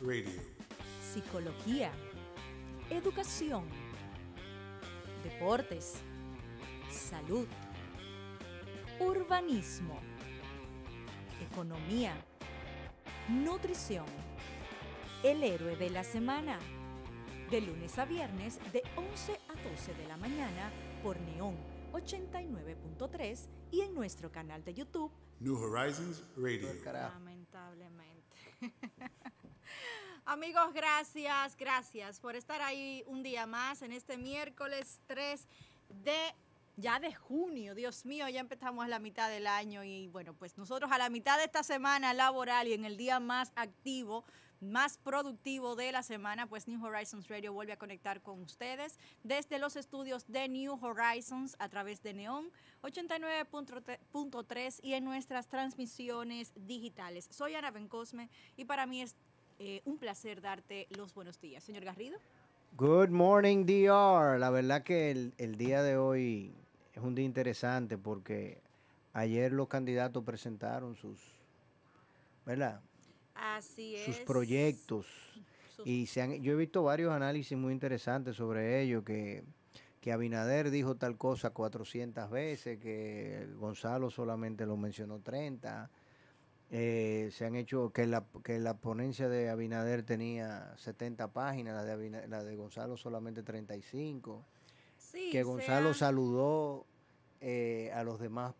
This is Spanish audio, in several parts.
Radio. Psicología. Educación. Deportes. Salud. Urbanismo. Economía. Nutrición. El héroe de la semana. De lunes a viernes de 11 a 12 de la mañana por Neon 89.3 y en nuestro canal de YouTube New Horizons Radio. Lamentablemente. Amigos, gracias, gracias por estar ahí un día más en este miércoles 3 de ya de junio, Dios mío, ya empezamos la mitad del año y bueno, pues nosotros a la mitad de esta semana laboral y en el día más activo, más productivo de la semana, pues New Horizons Radio vuelve a conectar con ustedes desde los estudios de New Horizons a través de Neon 89.3 y en nuestras transmisiones digitales. Soy Ana Bencosme y para mí es eh, un placer darte los buenos días. Señor Garrido. Good morning, DR. La verdad que el, día de hoy es un día interesante porque ayer los candidatos presentaron sus, ¿verdad? Así es. Sus proyectos. Y se han, yo he visto varios análisis muy interesantes sobre ello, que, que Abinader dijo tal cosa 400 veces, que Gonzalo solamente lo mencionó 30 eh, se han hecho que la, que la ponencia de Abinader tenía 70 páginas, la de, la de Gonzalo solamente 35. que Gonzalo saludó eh, a los demás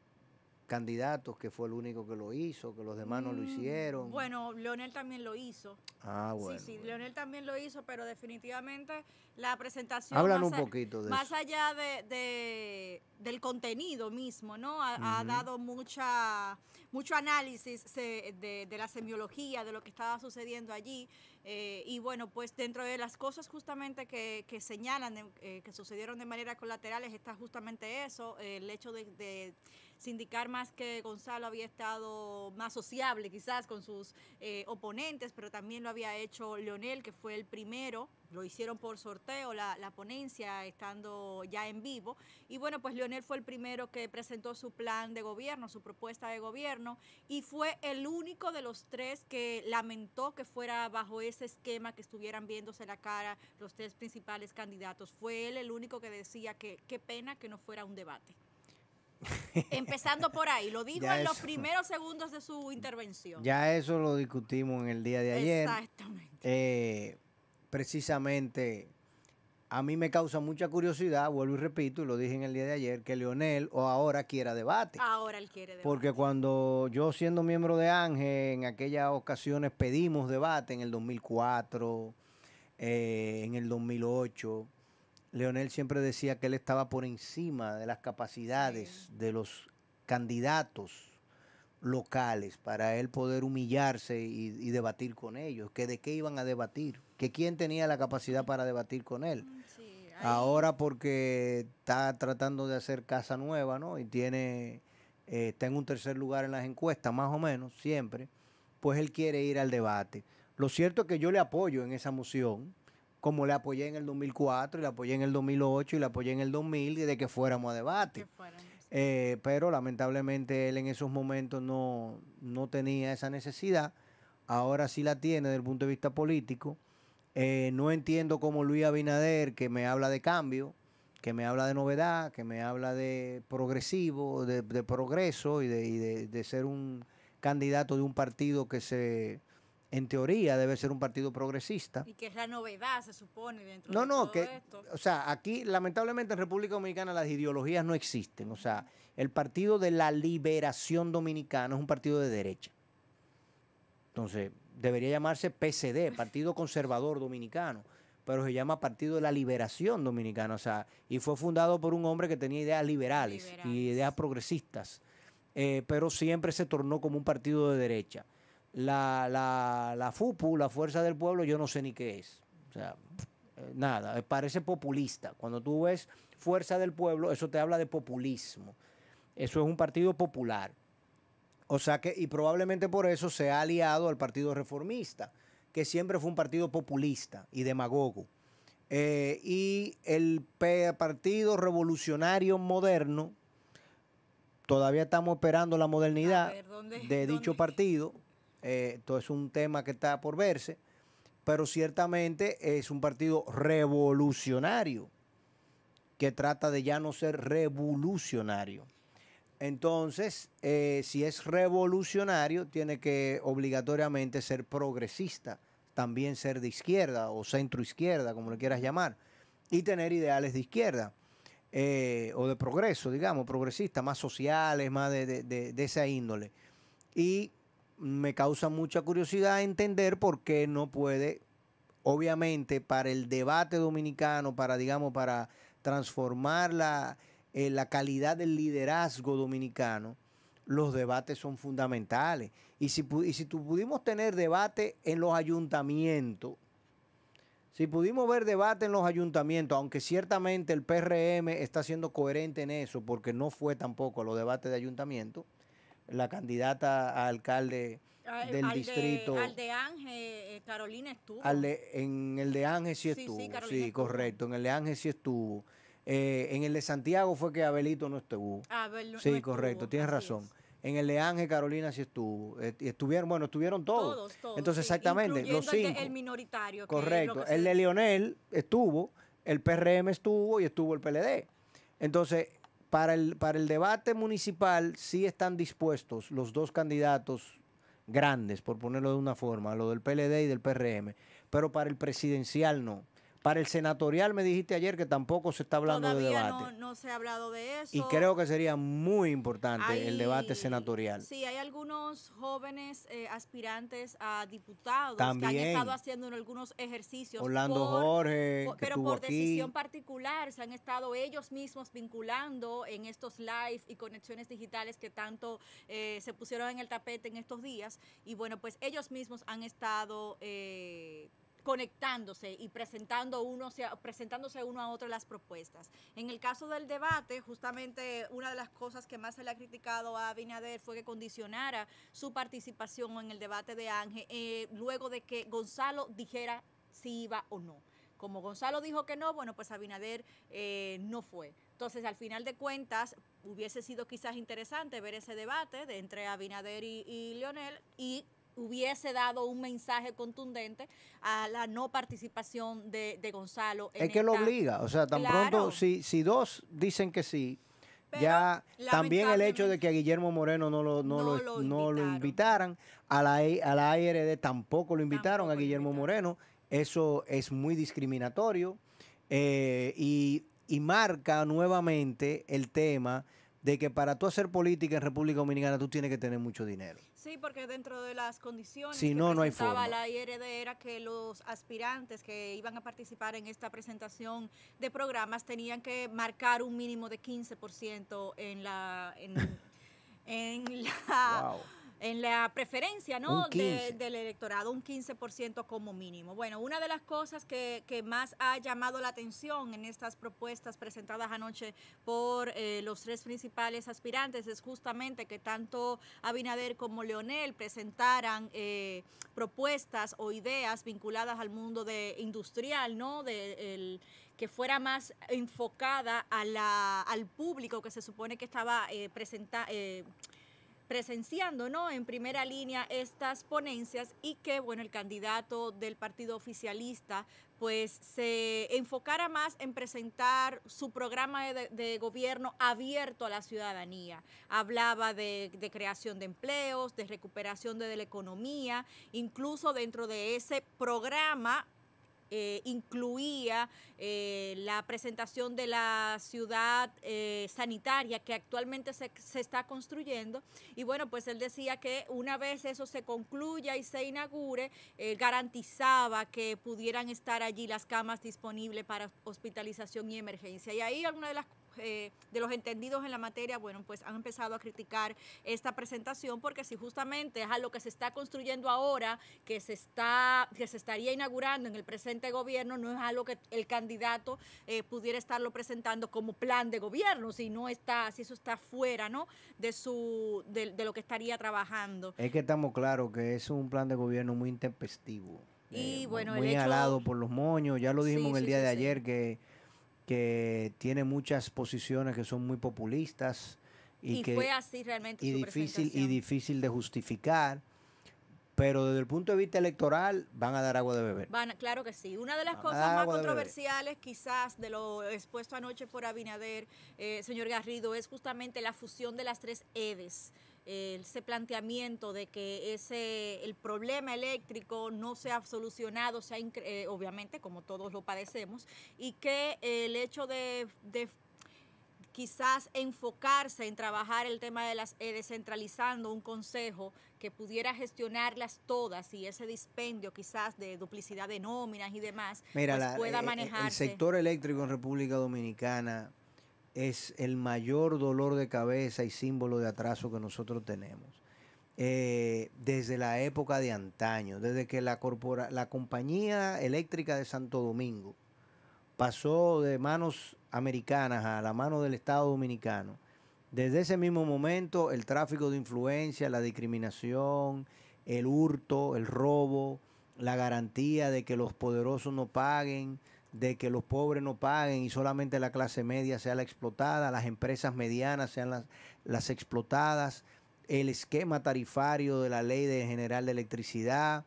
candidatos que fue el único que lo hizo, que los demás no lo mm, hicieron. Bueno, Leonel también lo hizo. Ah, bueno. Sí, sí, Leonel también lo hizo, pero definitivamente la presentación... Hablan un poquito Más allá de, del contenido mismo, ¿no? Ha, dado mucha, mucho análisis de, la semiología, de lo que estaba sucediendo allí. Eh, y bueno, pues dentro de las cosas justamente que, señalan, eh, que sucedieron de manera colateral, está justamente eso, el hecho de sindicar más que Gonzalo había estado más sociable quizás con sus eh, oponentes, pero también lo había hecho Leonel, que fue el primero lo hicieron por sorteo la, la, ponencia estando ya en vivo. Y bueno, pues Leonel fue el primero que presentó su plan de gobierno, su propuesta de gobierno, y fue el único de los tres que lamentó que fuera bajo ese esquema que estuvieran viéndose la cara los tres principales candidatos. Fue él el único que decía que qué pena que no fuera un debate. Empezando por ahí, lo digo en los primeros segundos de su intervención. Ya eso lo discutimos en el día de ayer. Exactamente. Eh, precisamente, a mí me causa mucha curiosidad, vuelvo y repito, y lo dije en el día de ayer, que Leonel o ahora quiera debate. Ahora él quiere debate. Porque cuando yo siendo miembro de Ángel, en aquellas ocasiones pedimos debate en el 2004, eh, en el 2008 Leonel siempre decía que él estaba por encima de las capacidades de los candidatos locales para él poder humillarse y, debatir con ellos, que de qué iban a debatir, que quién tenía la capacidad para debatir con él. Mm, Ahora porque está tratando de hacer casa nueva, ¿no? Y tiene, eh, está en un tercer lugar en las encuestas, más o menos, siempre, pues él quiere ir al debate. Lo cierto es que yo le apoyo en esa moción, como le apoyé en el 2004 y le apoyé en el 2008 y le apoyé en el 2000 y de que fuéramos a debate. Eh, pero lamentablemente él en esos momentos no, tenía esa necesidad, ahora sí la tiene desde el punto de vista político. Eh, no entiendo cómo Luis Abinader, que me habla de cambio, que me habla de novedad, que me habla de progresivo, de, progreso y, de ser un candidato de un partido que se en teoría debe ser un partido progresista. Y que es la novedad, se supone, dentro no, de no, todo que, O sea, aquí lamentablemente en República Dominicana las ideologías no existen. O sea, el Partido de la Liberación Dominicana es un partido de derecha. Entonces, debería llamarse PCD, Partido Conservador Dominicano, pero se llama Partido de la Liberación Dominicana. O sea, y fue fundado por un hombre que tenía ideas liberales, y ideas progresistas, eh, pero siempre se tornó como un partido de derecha la, FUPU, la Fuerza del Pueblo, yo no sé ni qué es. O sea, eh, nada, eh, parece populista. Cuando tú ves Fuerza del Pueblo, eso te habla de populismo. Eso es un partido popular. O sea que, y probablemente por eso se ha aliado al Partido Reformista, que siempre fue un partido populista y demagogo. Eh, y el Partido Revolucionario Moderno, todavía estamos esperando la modernidad de dicho partido, eh, Esto todo es un tema que está por verse, pero ciertamente es un partido revolucionario que trata de ya no ser revolucionario. Entonces, eh, si es revolucionario, tiene que obligatoriamente ser progresista, también ser de izquierda o centro izquierda, como le quieras llamar, y tener ideales de izquierda eh, o de progreso, digamos, progresista, más sociales, más de, de esa índole. Y me causa mucha curiosidad entender por qué no puede, obviamente, para el debate dominicano, para, digamos, para transformar la, eh, calidad del liderazgo dominicano, los debates son fundamentales. Y si, si tú pudimos tener debate en los ayuntamientos, si pudimos ver debate en los ayuntamientos, aunque ciertamente el PRM está siendo coherente en eso, porque no fue tampoco los debates de ayuntamiento, la candidata a alcalde ah, eh, del distrito. De, al de Ángel, eh, Carolina estuvo. en el de Ángel sí estuvo. Sí, correcto. En el de Ángel sí estuvo. Eh, en el de Santiago fue que Abelito no estuvo. Ah, sí, correcto, tienes razón. En el de Ángel Carolina sí estuvo. Estuvieron, bueno, estuvieron todos. Entonces, exactamente, los cinco. El, minoritario. Correcto. el de Lionel estuvo, el PRM estuvo y estuvo el PLD. Entonces, para el, para el debate municipal sí están dispuestos los dos candidatos grandes, por ponerlo de una forma, lo del PLD y del PRM, pero para el presidencial no. Para el senatorial me dijiste ayer que tampoco se está hablando de debate. No, no se ha hablado de eso. Y creo que sería muy importante el debate senatorial. Sí, hay algunos jóvenes eh, aspirantes a diputados También. que han estado haciendo algunos ejercicios. Orlando Jorge. pero por decisión particular se han estado ellos mismos vinculando en estos live y conexiones digitales que tanto eh, se pusieron en el tapete en estos días. Y bueno, pues ellos mismos han estado eh, conectándose y presentando uno, presentándose uno a otro las propuestas. En el caso del debate, justamente una de las cosas que más se le ha criticado a Abinader fue que condicionara su participación en el debate de Ángel eh, luego de que Gonzalo dijera si iba o no. Como Gonzalo dijo que no, bueno, pues Abinader eh, no fue. Entonces, al final de cuentas, hubiese sido quizás interesante ver ese debate de entre Abinader y, y Leonel y hubiese dado un mensaje contundente a la no participación de, Gonzalo. es que lo obliga, o sea, tan pronto, si, si dos dicen que sí, ya también el hecho de que a Guillermo Moreno no lo, no, lo, no lo, invitaran, a la, e, a la ARD tampoco lo invitaron a Guillermo Moreno, eso es muy discriminatorio eh, y, y marca nuevamente el tema de que para tú hacer política en República Dominicana tú tienes que tener mucho dinero. Sí, porque dentro de las condiciones que no, la IRD era que los aspirantes que iban a participar en esta presentación de programas tenían que marcar un mínimo de 15% en la en, en la en la preferencia ¿no? del electorado, un 15% como mínimo. Bueno, una de las cosas que, más ha llamado la atención en estas propuestas presentadas anoche por eh, los tres principales aspirantes es justamente que tanto Abinader como Leonel presentaran eh, propuestas o ideas vinculadas al mundo de industrial, ¿no? De, el, que fuera más enfocada a la, al público que se supone que estaba eh, presenta, eh, presenciando ¿no? en primera línea estas ponencias y que bueno, el candidato del partido oficialista pues se enfocara más en presentar su programa de, gobierno abierto a la ciudadanía. Hablaba de, creación de empleos, de recuperación de la economía, incluso dentro de ese programa eh, incluía eh, la presentación de la ciudad eh, sanitaria que actualmente se, se, está construyendo. Y bueno, pues él decía que una vez eso se concluya y se inaugure, garantizaba que pudieran estar allí las camas disponibles para hospitalización y emergencia. Y ahí alguna de las eh, de los entendidos en la materia, bueno, pues han empezado a criticar esta presentación porque si justamente es a lo que se está construyendo ahora, que se está que se estaría inaugurando en el presente gobierno, no es algo que el candidato eh, pudiera estarlo presentando como plan de gobierno, si no está, si eso está fuera, ¿no? De su de, lo que estaría trabajando. Es que estamos claros que es un plan de gobierno muy intempestivo. Y eh, bueno, muy el alado por los moños, ya lo dijimos el día de ayer que que tiene muchas posiciones que son muy populistas y, realmente difícil y difícil de justificar pero desde el punto de vista electoral van a dar agua de beber. claro que sí. Una de las cosas más controversiales quizás de lo expuesto anoche por Abinader, eh, señor Garrido, es justamente la fusión de las tres EDES ese planteamiento de que ese, el problema eléctrico no se ha solucionado, sea eh, obviamente, como todos lo padecemos, y que el hecho de, quizás enfocarse en trabajar el tema de las eh, descentralizando un consejo que pudiera gestionarlas todas y ese dispendio quizás de duplicidad de nóminas y demás pues pueda eh, manejarse. El sector eléctrico en República Dominicana es el mayor dolor de cabeza y símbolo de atraso que nosotros tenemos. Eh, desde la época de antaño, desde que la, la compañía eléctrica de Santo Domingo pasó de manos americanas a la mano del Estado Dominicano, desde ese mismo momento el tráfico de influencia, la discriminación, el hurto, el robo, la garantía de que los poderosos no paguen, de que los pobres no paguen y solamente la clase media sea la explotada, las empresas medianas sean las, explotadas, el esquema tarifario de la ley de general de electricidad,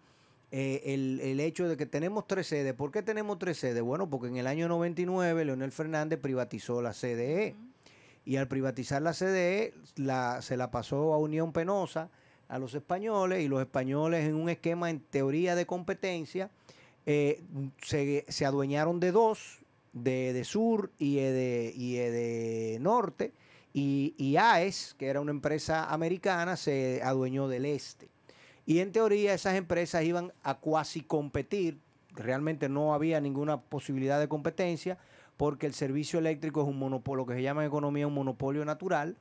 eh, el, hecho de que tenemos tres sedes. ¿Por qué tenemos tres sedes? Bueno, porque en el año 99 Leonel Fernández privatizó la CDE. Y al privatizar la CDE, se la pasó a Unión Penosa, a los españoles, y los españoles en un esquema en teoría de competencia eh, se, adueñaron de dos, de, Sur y eh, de, y eh, de Norte, y, y, AES, que era una empresa americana, se adueñó del Este. Y en teoría esas empresas iban a cuasi competir, realmente no había ninguna posibilidad de competencia, porque el servicio eléctrico es un monopolio, lo que se llama en economía un monopolio natural,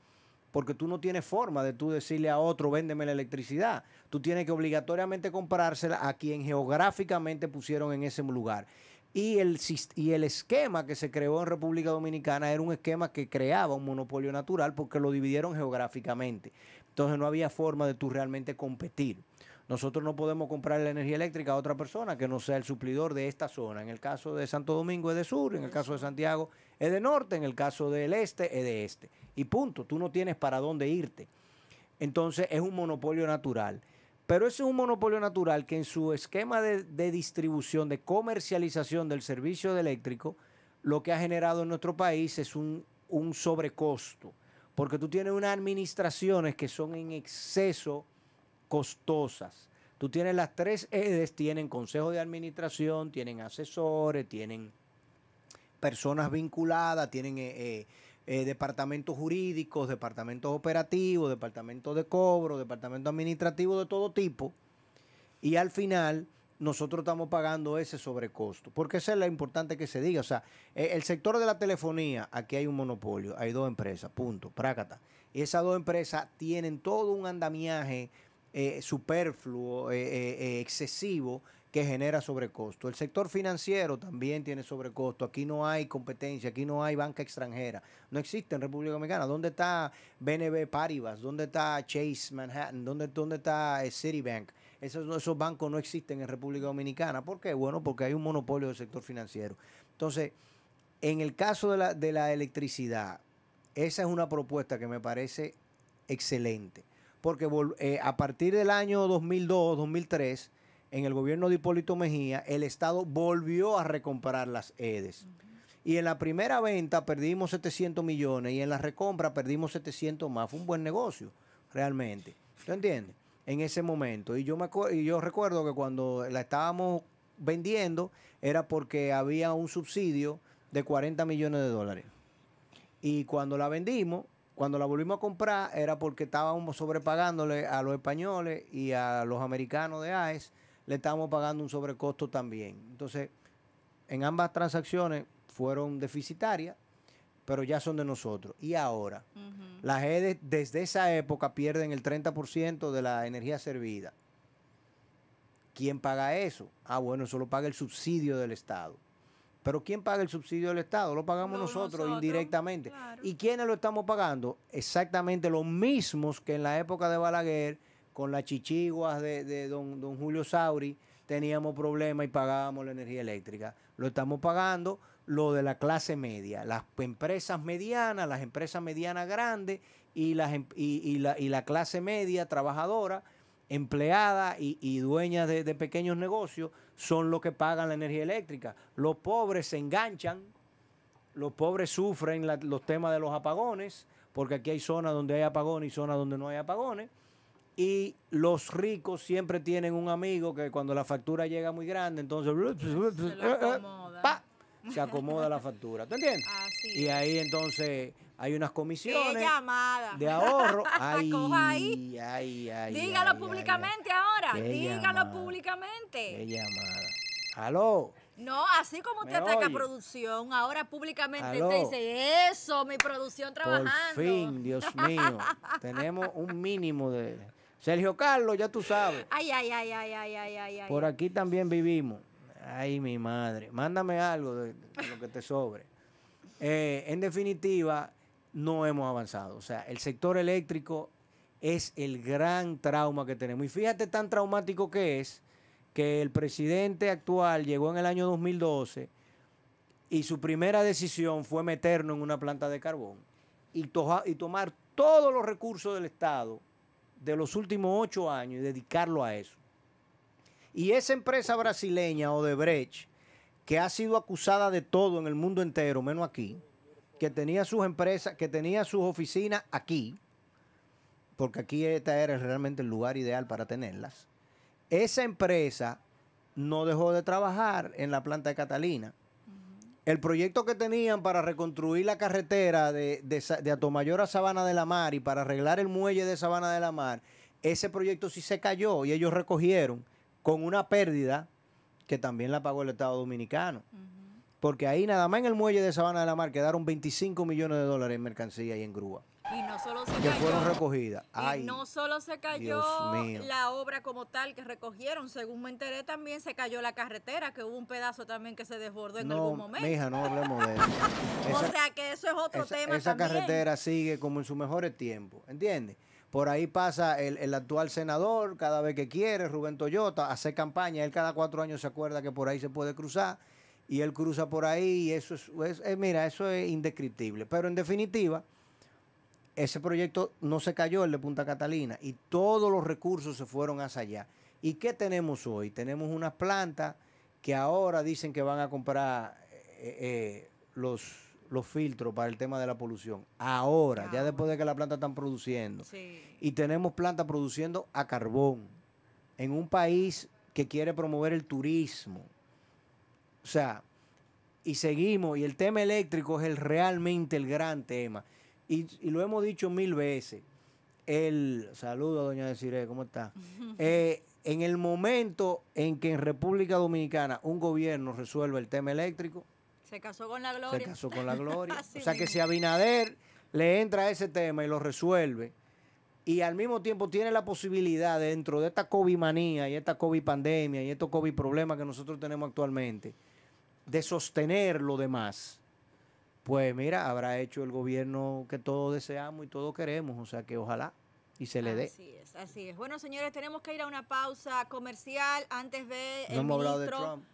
porque tú no tienes forma de tú decirle a otro, véndeme la electricidad. Tú tienes que obligatoriamente comprársela a quien geográficamente pusieron en ese lugar. Y el, y el esquema que se creó en República Dominicana era un esquema que creaba un monopolio natural porque lo dividieron geográficamente. Entonces no había forma de tú realmente competir. Nosotros no podemos comprar la energía eléctrica a otra persona que no sea el suplidor de esta zona. En el caso de Santo Domingo es de Sur, en el caso de Santiago es de norte, en el caso del este es de este. Y punto, tú no tienes para dónde irte. Entonces es un monopolio natural. Pero ese es un monopolio natural que en su esquema de, distribución, de comercialización del servicio de eléctrico, lo que ha generado en nuestro país es un, un sobrecosto. Porque tú tienes unas administraciones que son en exceso costosas. Tú tienes las tres EDES, tienen consejo de administración, tienen asesores, tienen personas vinculadas, tienen eh, eh, eh, departamentos jurídicos, departamentos operativos, departamentos de cobro, departamentos administrativos de todo tipo. Y al final nosotros estamos pagando ese sobrecosto. Porque esa es la importante que se diga. O sea, e, el sector de la telefonía, aquí hay un monopolio, hay dos empresas, punto, prácata. Esas dos empresas tienen todo un andamiaje superfluo, excesivo, que genera sobrecosto. El sector financiero también tiene sobrecosto. Aquí no hay competencia, aquí no hay banca extranjera. No existe en República Dominicana. ¿Dónde está BNB Paribas? ¿Dónde está Chase Manhattan? ¿Dónde, está eh, Citibank? Esos, esos bancos no existen en República Dominicana. ¿Por qué? Bueno, porque hay un monopolio del sector financiero. Entonces, en el caso de la, electricidad, esa es una propuesta que me parece excelente. Porque eh, a partir del año 2002, 2003, en el gobierno de Hipólito Mejía, el Estado volvió a recomprar las EDES. Y en la primera venta perdimos 700 millones y en la recompra perdimos 700 más. Fue un buen negocio, realmente. ¿Tú entiendes? En ese momento. Y yo, me y yo recuerdo que cuando la estábamos vendiendo era porque había un subsidio de 40 millones de dólares. Y cuando la vendimos, cuando la volvimos a comprar, era porque estábamos sobrepagándole a los españoles y a los americanos de AES le estábamos pagando un sobrecosto también. Entonces, en ambas transacciones fueron deficitarias, pero ya son de nosotros. Y ahora, las redes desde esa época pierden el 30% de la energía servida. ¿Quién paga eso? Ah, bueno, eso lo paga el subsidio del Estado. Pero ¿quién paga el subsidio del Estado? Lo pagamos nosotros, indirectamente. ¿Y quiénes lo estamos pagando? Exactamente los mismos que en la época de Balaguer con las chichiguas de, don, Julio Sauri teníamos problemas y pagábamos la energía eléctrica. Lo estamos pagando lo de la clase media, las empresas medianas, las empresas medianas grandes y, em, la, clase media trabajadora, empleada y, dueña de, pequeños negocios son los que pagan la energía eléctrica. Los pobres se enganchan, los pobres sufren los temas de los apagones, porque aquí hay zonas donde hay apagones y zonas donde no hay apagones y los ricos siempre tienen un amigo que cuando la factura llega muy grande, entonces se, eh, eh, acomoda. la factura, ¿Tú entiendes? y ahí entonces hay unas comisiones de ahorro. ahí. Dígalo públicamente ahora. Dígalo públicamente. Qué llamada. Aló. No, así como usted ataca producción, ahora públicamente usted dice eso, mi producción trabajando. Por fin, Dios mío, tenemos un mínimo de Sergio Carlos, ya tú sabes. Ay, ay, ay, ay, ay, ay, ay. Por aquí también vivimos. Ay, mi madre. Mándame algo de, lo que te sobre. Eh, en definitiva, no hemos avanzado. O sea, el sector eléctrico es el gran trauma que tenemos. Y fíjate tan traumático que es que el presidente actual llegó en el año 2012 y su primera decisión fue meternos en una planta de carbón y, y tomar todos los recursos del Estado de los últimos ocho años y dedicarlo a eso. Y esa empresa brasileña, Odebrecht, que ha sido acusada de todo en el mundo entero, menos aquí, que tenía sus empresas, que tenía sus oficinas aquí, porque aquí esta era realmente el lugar ideal para tenerlas, esa empresa no dejó de trabajar en la planta de Catalina el proyecto que tenían para reconstruir la carretera de, de, Atomayor a Sabana de la Mar y para arreglar el muelle de Sabana de la Mar, ese proyecto sí se cayó y ellos recogieron con una pérdida que también la pagó el Estado Dominicano. Porque ahí nada más en el muelle de Sabana de la Mar quedaron 25 millones de dólares en mercancía y en grúa. Y no solo se cayó, fueron no solo se cayó la obra como tal que recogieron, según me enteré también se cayó la carretera, que hubo un pedazo también que se desbordó en algún momento. Mija, no hablemos de eso. o sea que eso es otro tema. Esa carretera sigue como en su mejores tiempos, ¿entiendes? Por ahí pasa el, actual senador, cada vez que quiere, Rubén Toyota, hace campaña, él cada cuatro años se acuerda que por ahí se puede cruzar y él cruza por ahí y eso es, eh, mira, eso es indescriptible. Pero en definitiva ese proyecto no se cayó, el de Punta Catalina, y todos los recursos se fueron hacia allá. ¿Y qué tenemos hoy? Tenemos unas plantas que ahora dicen que van a comprar eh, eh, los, los filtros para el tema de la polución. Ahora, ya ah. después de que la planta están produciendo. Y tenemos plantas produciendo a carbón en un país que quiere promover el turismo. O sea, y seguimos, y el tema eléctrico es realmente el gran tema. Y, lo hemos dicho mil veces. El saludo a doña Desiree, ¿cómo está? Eh, en el momento en que en República Dominicana un gobierno resuelve el tema eléctrico, se casó con la gloria. Se casó con la gloria. o sea que si Abinader le entra a ese tema y lo resuelve, y al mismo tiempo tiene la posibilidad dentro de esta COVID manía y esta COVID pandemia y estos COVID problemas que nosotros tenemos actualmente, de sostener lo demás pues mira, habrá hecho el gobierno que todos deseamos y todos queremos, o sea que ojalá y se le dé. Así es, así es. Bueno, señores, tenemos que ir a una pausa comercial antes de... No el hemos hablado de Trump.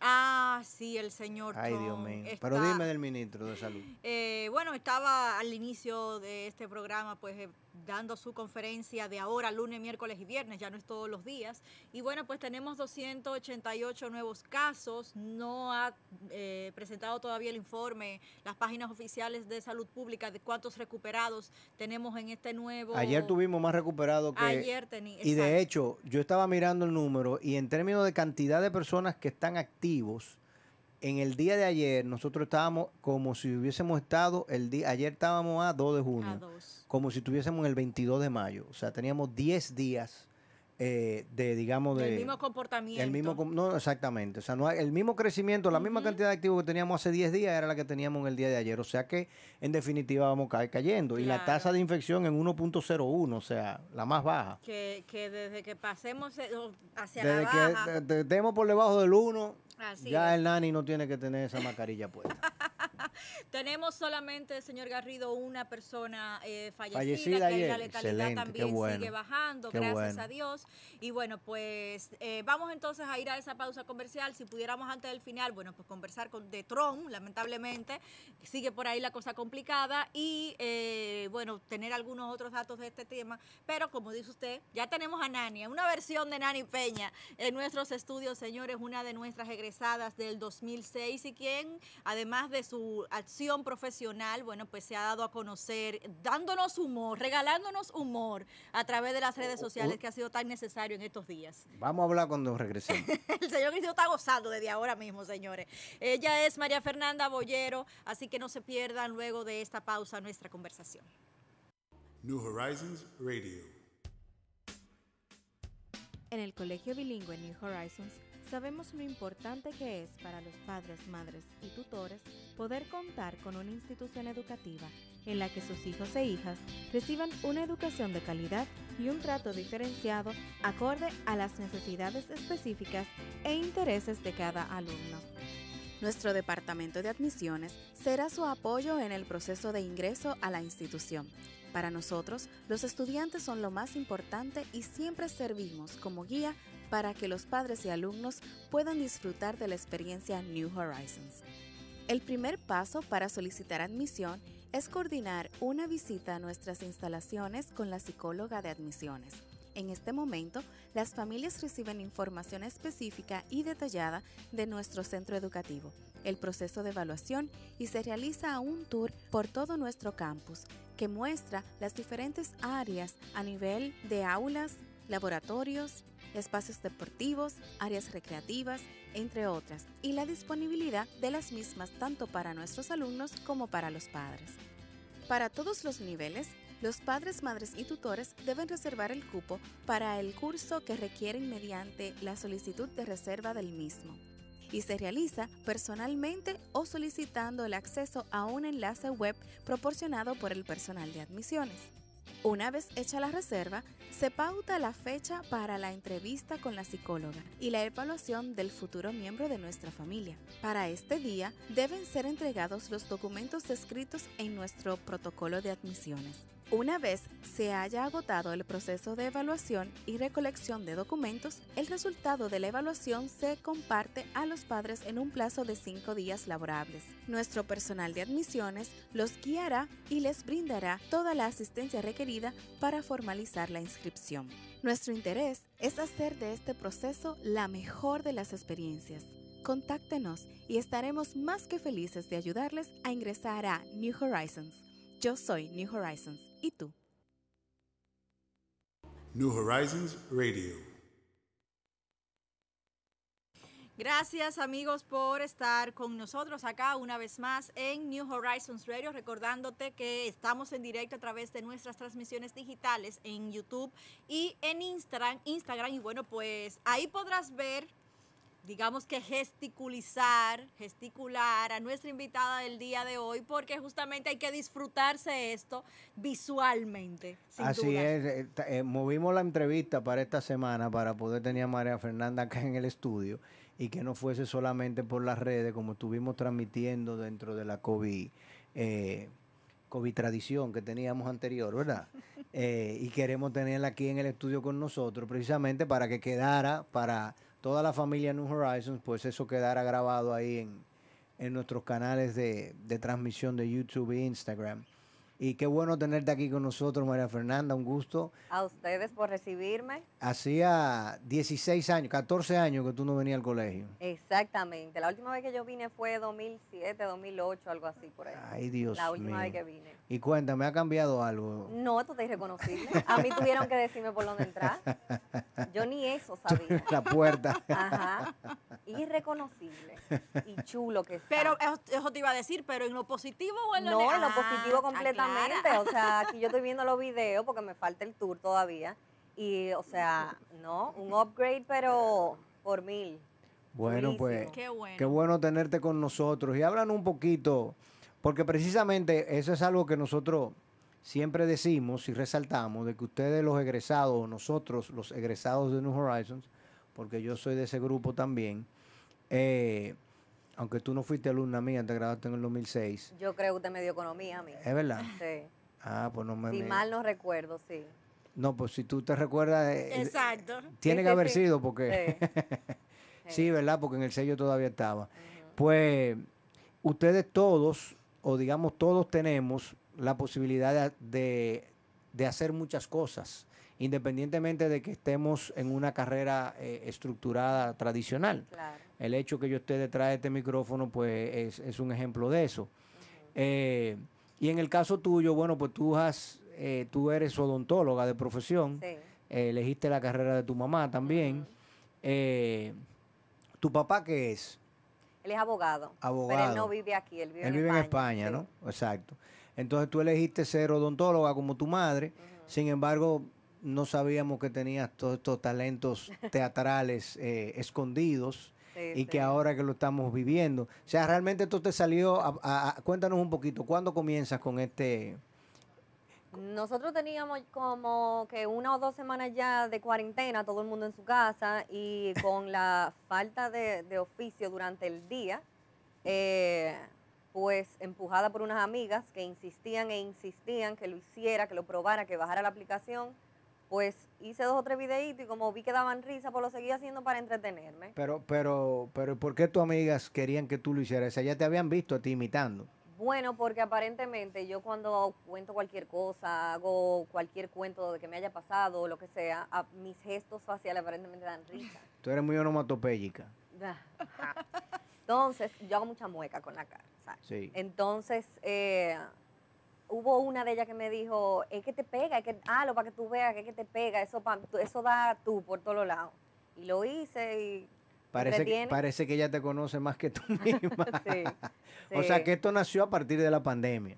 Ah, sí, el señor. Ay, Dios mío. Pero dime del ministro de salud. Eh, bueno, estaba al inicio de este programa, pues eh, dando su conferencia de ahora, lunes, miércoles y viernes, ya no es todos los días. Y bueno, pues tenemos 288 nuevos casos, no ha eh, presentado todavía el informe, las páginas oficiales de salud pública de cuántos recuperados tenemos en este nuevo... Ayer tuvimos más recuperados que... Ayer tenía... Y de hecho, yo estaba mirando el número y en términos de cantidad de personas que están activos, en el día de ayer nosotros estábamos como si hubiésemos estado el día ayer estábamos a 2 de junio, como si estuviésemos el 22 de mayo, o sea, teníamos 10 días eh, de, digamos, de... El mismo comportamiento. El mismo, no, exactamente. O sea, no, el mismo crecimiento, la misma cantidad de activos que teníamos hace 10 días era la que teníamos en el día de ayer. O sea que, en definitiva, vamos a caer cayendo. Y la tasa de infección en 1.01, o sea, la más baja. Que, que desde que pasemos eh, hacia desde la que estemos por debajo del 1, ya el nani no tiene que tener esa mascarilla puesta. Tenemos solamente, señor Garrido, una persona eh, fallecida, que la letalidad también sigue bajando, gracias a Dios. Y bueno, pues eh, vamos entonces a ir a esa pausa comercial. Si pudiéramos antes del final, bueno, pues conversar con de Tron, lamentablemente, sigue por ahí la cosa complicada y eh, bueno, tener algunos otros datos de este tema. Pero como dice usted, ya tenemos a Nani una versión de Nani Peña en nuestros estudios, señores, una de nuestras egresadas del 2006 y quien, además de su acción profesional, bueno, pues se ha dado a conocer, dándonos humor, regalándonos humor a través de las redes sociales que ha sido tan necesario en estos días. Vamos a hablar cuando regresemos. El señor está gozando desde ahora mismo, señores. Ella es María Fernanda Bollero, así que no se pierdan luego de esta pausa nuestra conversación. New Horizons Radio. En el Colegio Bilingüe New Horizons Sabemos lo importante que es para los padres, madres y tutores poder contar con una institución educativa en la que sus hijos e hijas reciban una educación de calidad y un trato diferenciado acorde a las necesidades específicas e intereses de cada alumno. Nuestro Departamento de Admisiones será su apoyo en el proceso de ingreso a la institución. Para nosotros, los estudiantes son lo más importante y siempre servimos como guía para que los padres y alumnos puedan disfrutar de la experiencia New Horizons. El primer paso para solicitar admisión es coordinar una visita a nuestras instalaciones con la psicóloga de admisiones. En este momento, las familias reciben información específica y detallada de nuestro centro educativo, el proceso de evaluación y se realiza un tour por todo nuestro campus que muestra las diferentes áreas a nivel de aulas, laboratorios, espacios deportivos, áreas recreativas, entre otras, y la disponibilidad de las mismas tanto para nuestros alumnos como para los padres. Para todos los niveles, los padres, madres y tutores deben reservar el cupo para el curso que requieren mediante la solicitud de reserva del mismo y se realiza personalmente o solicitando el acceso a un enlace web proporcionado por el personal de admisiones. Una vez hecha la reserva, se pauta la fecha para la entrevista con la psicóloga y la evaluación del futuro miembro de nuestra familia. Para este día deben ser entregados los documentos descritos en nuestro protocolo de admisiones. Una vez se haya agotado el proceso de evaluación y recolección de documentos, el resultado de la evaluación se comparte a los padres en un plazo de cinco días laborables. Nuestro personal de admisiones los guiará y les brindará toda la asistencia requerida para formalizar la inscripción. Nuestro interés es hacer de este proceso la mejor de las experiencias. Contáctenos y estaremos más que felices de ayudarles a ingresar a New Horizons. Yo soy New Horizons ¿Y tú? New Horizons Radio. Gracias amigos por estar con nosotros acá una vez más en New Horizons Radio, recordándote que estamos en directo a través de nuestras transmisiones digitales en YouTube y en Instagram, Instagram y bueno, pues ahí podrás ver digamos que gesticulizar, gesticular a nuestra invitada del día de hoy, porque justamente hay que disfrutarse esto visualmente. Así es, eh, eh, movimos la entrevista para esta semana para poder tener a María Fernanda acá en el estudio y que no fuese solamente por las redes, como estuvimos transmitiendo dentro de la COVID. Eh, COVID tradición que teníamos anterior, ¿verdad? y queremos tenerla aquí en el estudio con nosotros, precisamente para que quedara, para toda la familia New Horizons, pues eso quedará grabado ahí en, nuestros canales de, de transmisión de YouTube e Instagram. Y qué bueno tenerte aquí con nosotros, María Fernanda, un gusto. A ustedes por recibirme. Hacía 16 años, 14 años que tú no venías al colegio. Exactamente, la última vez que yo vine fue 2007, 2008, algo así por ahí. Ay, Dios La última vez que vine. Y cuéntame, ¿ha cambiado algo? No, tú te irreconocible. A mí tuvieron que decirme por dónde entrar. Yo ni eso sabía. La puerta. Ajá. Irreconocible y chulo que está. Pero eso te iba a decir, pero en lo positivo o en lo negativo. No, en lo positivo ah, ah, completamente o sea, aquí yo estoy viendo los videos porque me falta el tour todavía. Y, o sea, no, un upgrade, pero por mil. Bueno, pues, qué bueno. tenerte con nosotros. Y hablan un poquito, porque precisamente eso es algo que nosotros siempre decimos y resaltamos, de que ustedes los egresados, nosotros los egresados de New Horizons, porque yo soy de ese grupo también, eh, aunque tú no fuiste alumna mía, te graduaste en el 2006. Yo creo que usted me dio economía a mí. ¿Es verdad? Sí. Ah, pues no me... Si mal no recuerdo, sí. No, pues si tú te recuerdas... Eh, eh, Exacto. Tiene que haber sido porque... sí. ¿verdad? Porque en el sello todavía estaba. Pues ustedes todos, o digamos todos tenemos la posibilidad de, hacer muchas cosas, independientemente de que estemos en una carrera eh, estructurada tradicional. Claro. El hecho que yo esté detrás de este micrófono, pues es, un ejemplo de eso. Eh, y en el caso tuyo, bueno, pues tú, eh, tú eres odontóloga de profesión, eh, elegiste la carrera de tu mamá también. ¿Tu papá qué es? Él es abogado. Abogado. Pero él no vive aquí, él vive, en, España, ¿no? Exacto. Entonces tú elegiste ser odontóloga como tu madre, sin embargo, no sabíamos que tenías todos estos talentos teatrales escondidos y que ahora que lo estamos viviendo. O sea, realmente esto te salió, cuéntanos un poquito, ¿cuándo comienzas con este... Nosotros teníamos como que una o dos semanas ya de cuarentena, todo el mundo en su casa y con la falta de, oficio durante el día, eh, pues empujada por unas amigas que insistían e insistían que lo hiciera, que lo probara, que bajara la aplicación pues hice dos o tres videitos y como vi que daban risa, pues lo seguí haciendo para entretenerme. Pero, pero, pero, ¿por qué tus amigas querían que tú lo hicieras? ya te habían visto a ti imitando. Bueno, porque aparentemente yo cuando cuento cualquier cosa, hago cualquier cuento de que me haya pasado o lo que sea, mis gestos faciales aparentemente dan risa. Tú eres muy onomatopélica. Entonces, yo hago mucha mueca con la cara, Sí. Entonces, eh, hubo una de ellas que me dijo, es que te pega, es que, ah, lo para que tú veas, es que te pega, eso, eso da tú por todos lados. Y lo hice y... Parece que, parece que ella te conoce más que tú misma. sí. O sea que esto nació a partir de la pandemia.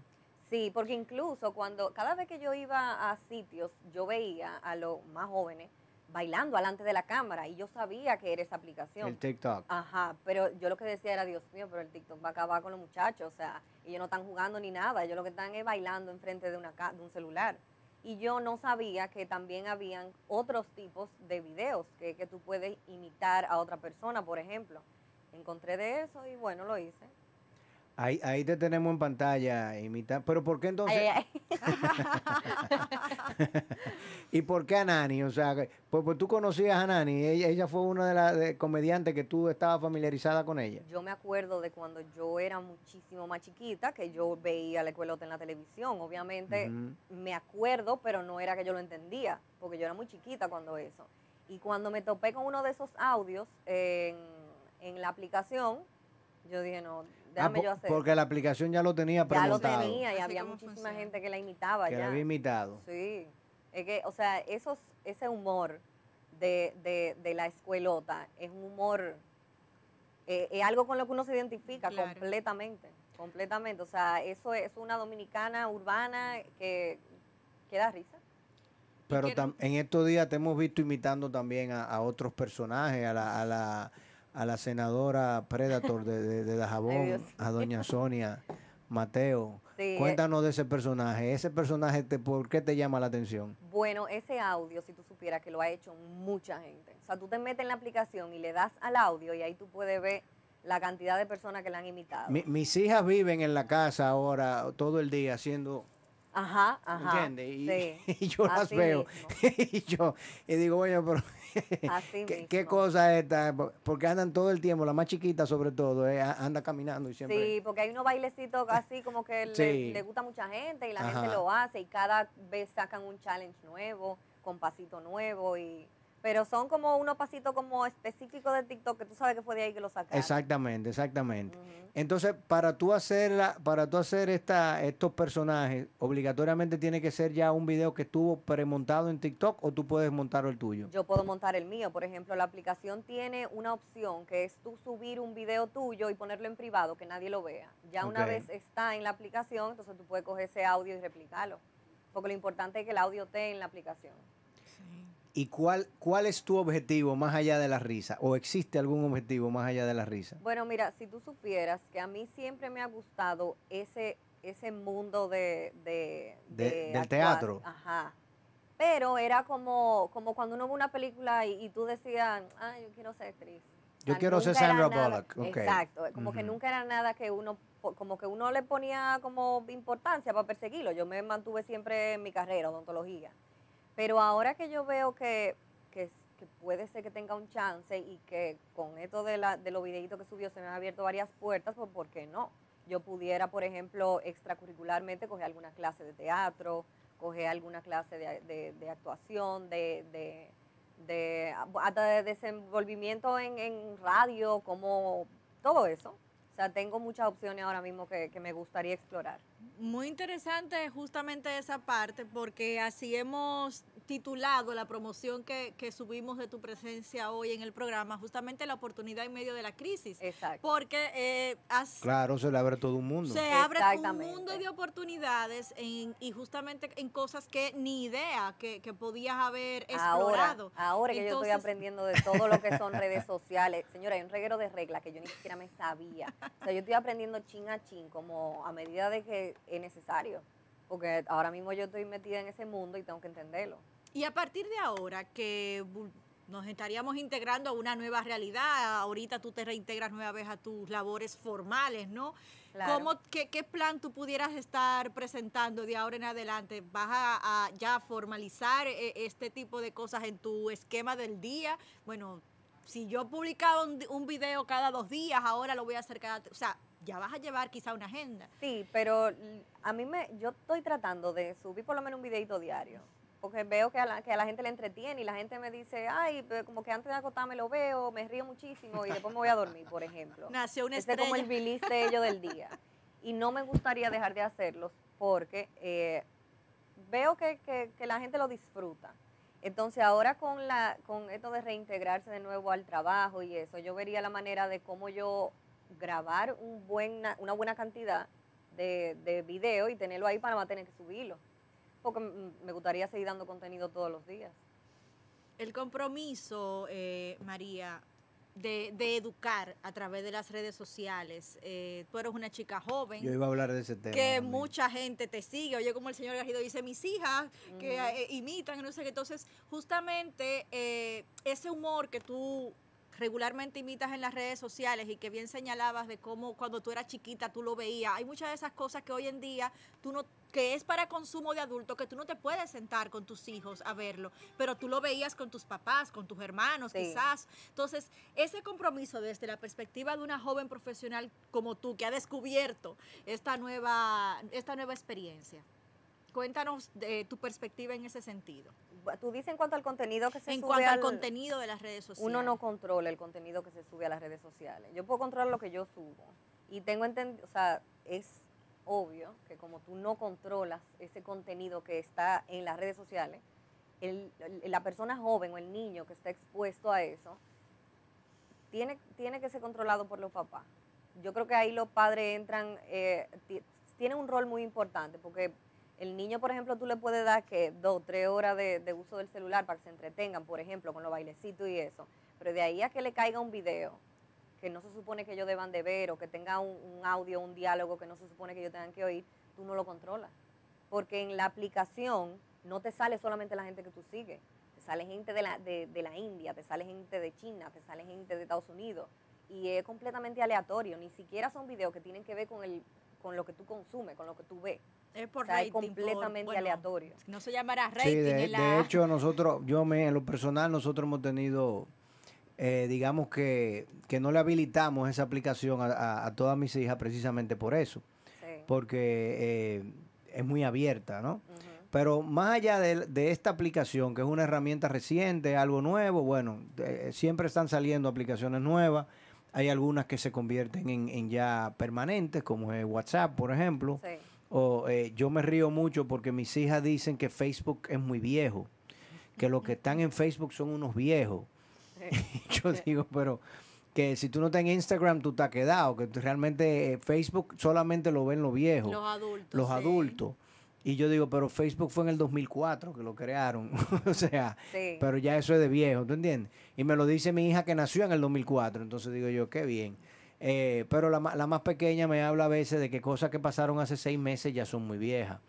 Sí, porque incluso cuando, cada vez que yo iba a sitios, yo veía a los más jóvenes bailando alante de la cámara y yo sabía que era esa aplicación. El TikTok. Ajá, pero yo lo que decía era, Dios mío, pero el TikTok va a acabar con los muchachos, o sea, ellos no están jugando ni nada, ellos lo que están es bailando enfrente de, una, de un celular. Y yo no sabía que también habían otros tipos de videos que, que tú puedes imitar a otra persona, por ejemplo. Encontré de eso y bueno, lo hice. Ahí, ahí te tenemos en pantalla, imita. Pero ¿por qué entonces? ¿Y por qué a Nani? O sea, pues, pues, tú conocías a Nani. Ella, ella fue una de las comediantes que tú estabas familiarizada con ella. Yo me acuerdo de cuando yo era muchísimo más chiquita, que yo veía la escuelota en la televisión. Obviamente me acuerdo, pero no era que yo lo entendía, porque yo era muy chiquita cuando eso. Y cuando me topé con uno de esos audios en, en la aplicación, yo dije, no, Ah, porque la aplicación ya lo tenía preguntado. Ya lo tenía y había muchísima gente que la imitaba que ya. la había imitado. Sí. Es o sea, ese humor de, la escuelota es un humor, eh, es algo con lo que uno se identifica completamente, completamente. O sea, eso es una dominicana urbana que, que da risa. Pero en estos días te hemos visto imitando también a, otros personajes, a la a la senadora Predator de, de, de Dajabón, a doña Sonia Mateo. Eh. Cuéntanos de ese personaje. ¿Ese personaje te, por qué te llama la atención? Bueno, ese audio, si tú supieras que lo ha hecho mucha gente. O sea, tú te metes en la aplicación y le das al audio y ahí tú puedes ver la cantidad de personas que la han imitado. mis hijas viven en la casa ahora todo el día haciendo... Ajá, ajá. ¿Entiendes? Y, yo las veo. y yo y digo, oye, pero Así ¿Qué, mismo. ¿Qué cosa esta? Porque andan todo el tiempo, la más chiquita sobre todo, eh, anda caminando y siempre. Sí, porque hay unos bailecitos así como que le, gusta a mucha gente y la gente lo hace y cada vez sacan un challenge nuevo, con pasito nuevo y pero son como unos pasitos como específicos de TikTok que tú sabes que fue de ahí que lo sacaste. Exactamente, exactamente. Entonces, para tú hacer para tú hacer esta, estos personajes, obligatoriamente tiene que ser ya un video que estuvo premontado en TikTok o tú puedes montar el tuyo. Yo puedo montar el mío, por ejemplo, la aplicación tiene una opción que es tú subir un video tuyo y ponerlo en privado que nadie lo vea. Ya una vez está en la aplicación, entonces tú puedes coger ese audio y replicarlo, porque lo importante es que el audio esté en la aplicación. ¿Y cuál, cuál es tu objetivo más allá de la risa? ¿O existe algún objetivo más allá de la risa? Bueno, mira, si tú supieras que a mí siempre me ha gustado ese, ese mundo de, del teatro. Ajá. Pero era como, como cuando uno ve una película y, tú decías, ah, yo quiero ser actriz. Yo ah, quiero ser Sandra Bullock. Exacto, como que nunca era nada que uno, como que uno le ponía como importancia para perseguirlo. Yo me mantuve siempre en mi carrera, odontología. Pero ahora que yo veo que, puede ser que tenga un chance y que con esto de, la, de los videitos que subió se me han abierto varias puertas, pues ¿por qué no? Yo pudiera, por ejemplo, extracurricularmente coger alguna clase de teatro, coger alguna clase de, actuación, de, de de, ah, hasta de desenvolvimiento en, radio, como todo eso. O sea, tengo muchas opciones ahora mismo que me gustaría explorar muy interesante justamente esa parte porque así hemos titulado la promoción que, que, subimos de tu presencia hoy en el programa, justamente la oportunidad en medio de la crisis. Exacto. Porque eh, Claro, se le abre todo un mundo. Se abre un mundo de oportunidades en, y justamente en cosas que ni idea que, podías haber explorado. Ahora, que yo estoy aprendiendo de todo lo que son redes sociales. Señora, hay un reguero de reglas que yo ni siquiera me sabía. O sea, yo estoy aprendiendo chin a chin, como a medida de que es necesario porque ahora mismo yo estoy metida en ese mundo y tengo que entenderlo. Y a partir de ahora que nos estaríamos integrando a una nueva realidad, ahorita tú te reintegras nueva vez a tus labores formales, ¿no? Claro. ¿Cómo, qué, qué, plan tú pudieras estar presentando de ahora en adelante? ¿Vas a, ya formalizar e, este tipo de cosas en tu esquema del día? Bueno, si yo publicaba un, un video cada dos días, ahora lo voy a hacer cada... O sea, ya vas a llevar quizá una agenda. Sí, pero a mí me, yo estoy tratando de subir por lo menos un videito diario porque veo que a, la, que a la gente le entretiene y la gente me dice, ay, como que antes de acostarme lo veo, me río muchísimo y después me voy a dormir, por ejemplo. Nació una es como el bilis ello del día. Y no me gustaría dejar de hacerlos porque eh, veo que, que, la gente lo disfruta. Entonces ahora con, la, con esto de reintegrarse de nuevo al trabajo y eso, yo vería la manera de cómo yo grabar un buena, una buena cantidad de, de video y tenerlo ahí para no tener que subirlo porque me gustaría seguir dando contenido todos los días. El compromiso, eh, María, de, educar a través de las redes sociales. Eh, tú eres una chica joven. Yo iba a hablar de ese tema. Que mucha gente te sigue. Oye, como el señor Garrido dice, mis hijas que eh, imitan, no sé qué. Entonces, justamente ese humor que tú regularmente imitas en las redes sociales y que bien señalabas de cómo cuando tú eras chiquita tú lo veías. Hay muchas de esas cosas que hoy en día tú no que es para consumo de adulto, que tú no te puedes sentar con tus hijos a verlo, pero tú lo veías con tus papás, con tus hermanos, quizás. Entonces, ese compromiso desde la perspectiva de una joven profesional como tú, que ha descubierto esta nueva, esta nueva experiencia. Cuéntanos de tu perspectiva en ese sentido tú dices en cuanto al contenido que se sube. En cuanto al, contenido de las redes sociales. Uno no controla el contenido que se sube a las redes sociales. Yo puedo controlar lo que yo subo. Y tengo entendido, o sea, es obvio que como tú no controlas ese contenido que está en las redes sociales, la persona joven o el niño que está expuesto a eso, tiene, tiene que ser controlado por los papás. Yo creo que ahí los padres entran, eh, tienen un rol muy importante, porque el niño, por ejemplo, tú le puedes dar que dos, tres horas de, uso del celular para que se entretengan, por ejemplo, con los bailecitos y eso. Pero de ahí a que le caiga un video que no se supone que ellos deban de ver o que tenga un, audio, un diálogo que no se supone que ellos tengan que oír, tú no lo controlas. Porque en la aplicación no te sale solamente la gente que tú sigues, te sale gente de la, la India, te sale gente de China, te sale gente de Estados Unidos. Y es completamente aleatorio, ni siquiera son videos que tienen que ver con, el, con lo que tú consumes, con lo que tú ves. Es por o completamente aleatorio. No se llamará rating. Sí, de, hecho, nosotros, yo me, en lo personal, nosotros hemos tenido, eh, digamos que, que no le habilitamos esa aplicación a, todas mis hijas precisamente por eso. Porque eh, es muy abierta, ¿no? Pero más allá de, esta aplicación, que es una herramienta reciente, algo nuevo, bueno, eh, siempre están saliendo aplicaciones nuevas. Hay algunas que se convierten en, en ya permanentes, como es WhatsApp, por ejemplo. Sí. O, eh, yo me río mucho porque mis hijas dicen que Facebook es muy viejo, que los que están en Facebook son unos viejos. yo digo, pero que si tú no estás en Instagram, tú te estás quedado, que realmente eh, Facebook solamente lo ven los viejos. Los adultos. Los adultos. Y yo digo, pero Facebook fue en el 2004 que lo crearon. o sea, pero ya eso es de viejo, ¿tú entiendes? Y me lo dice mi hija que nació en el 2004. Entonces digo yo, qué bien. Eh, pero la, la, más pequeña me habla a veces de que cosas que pasaron hace seis meses ya son muy viejas.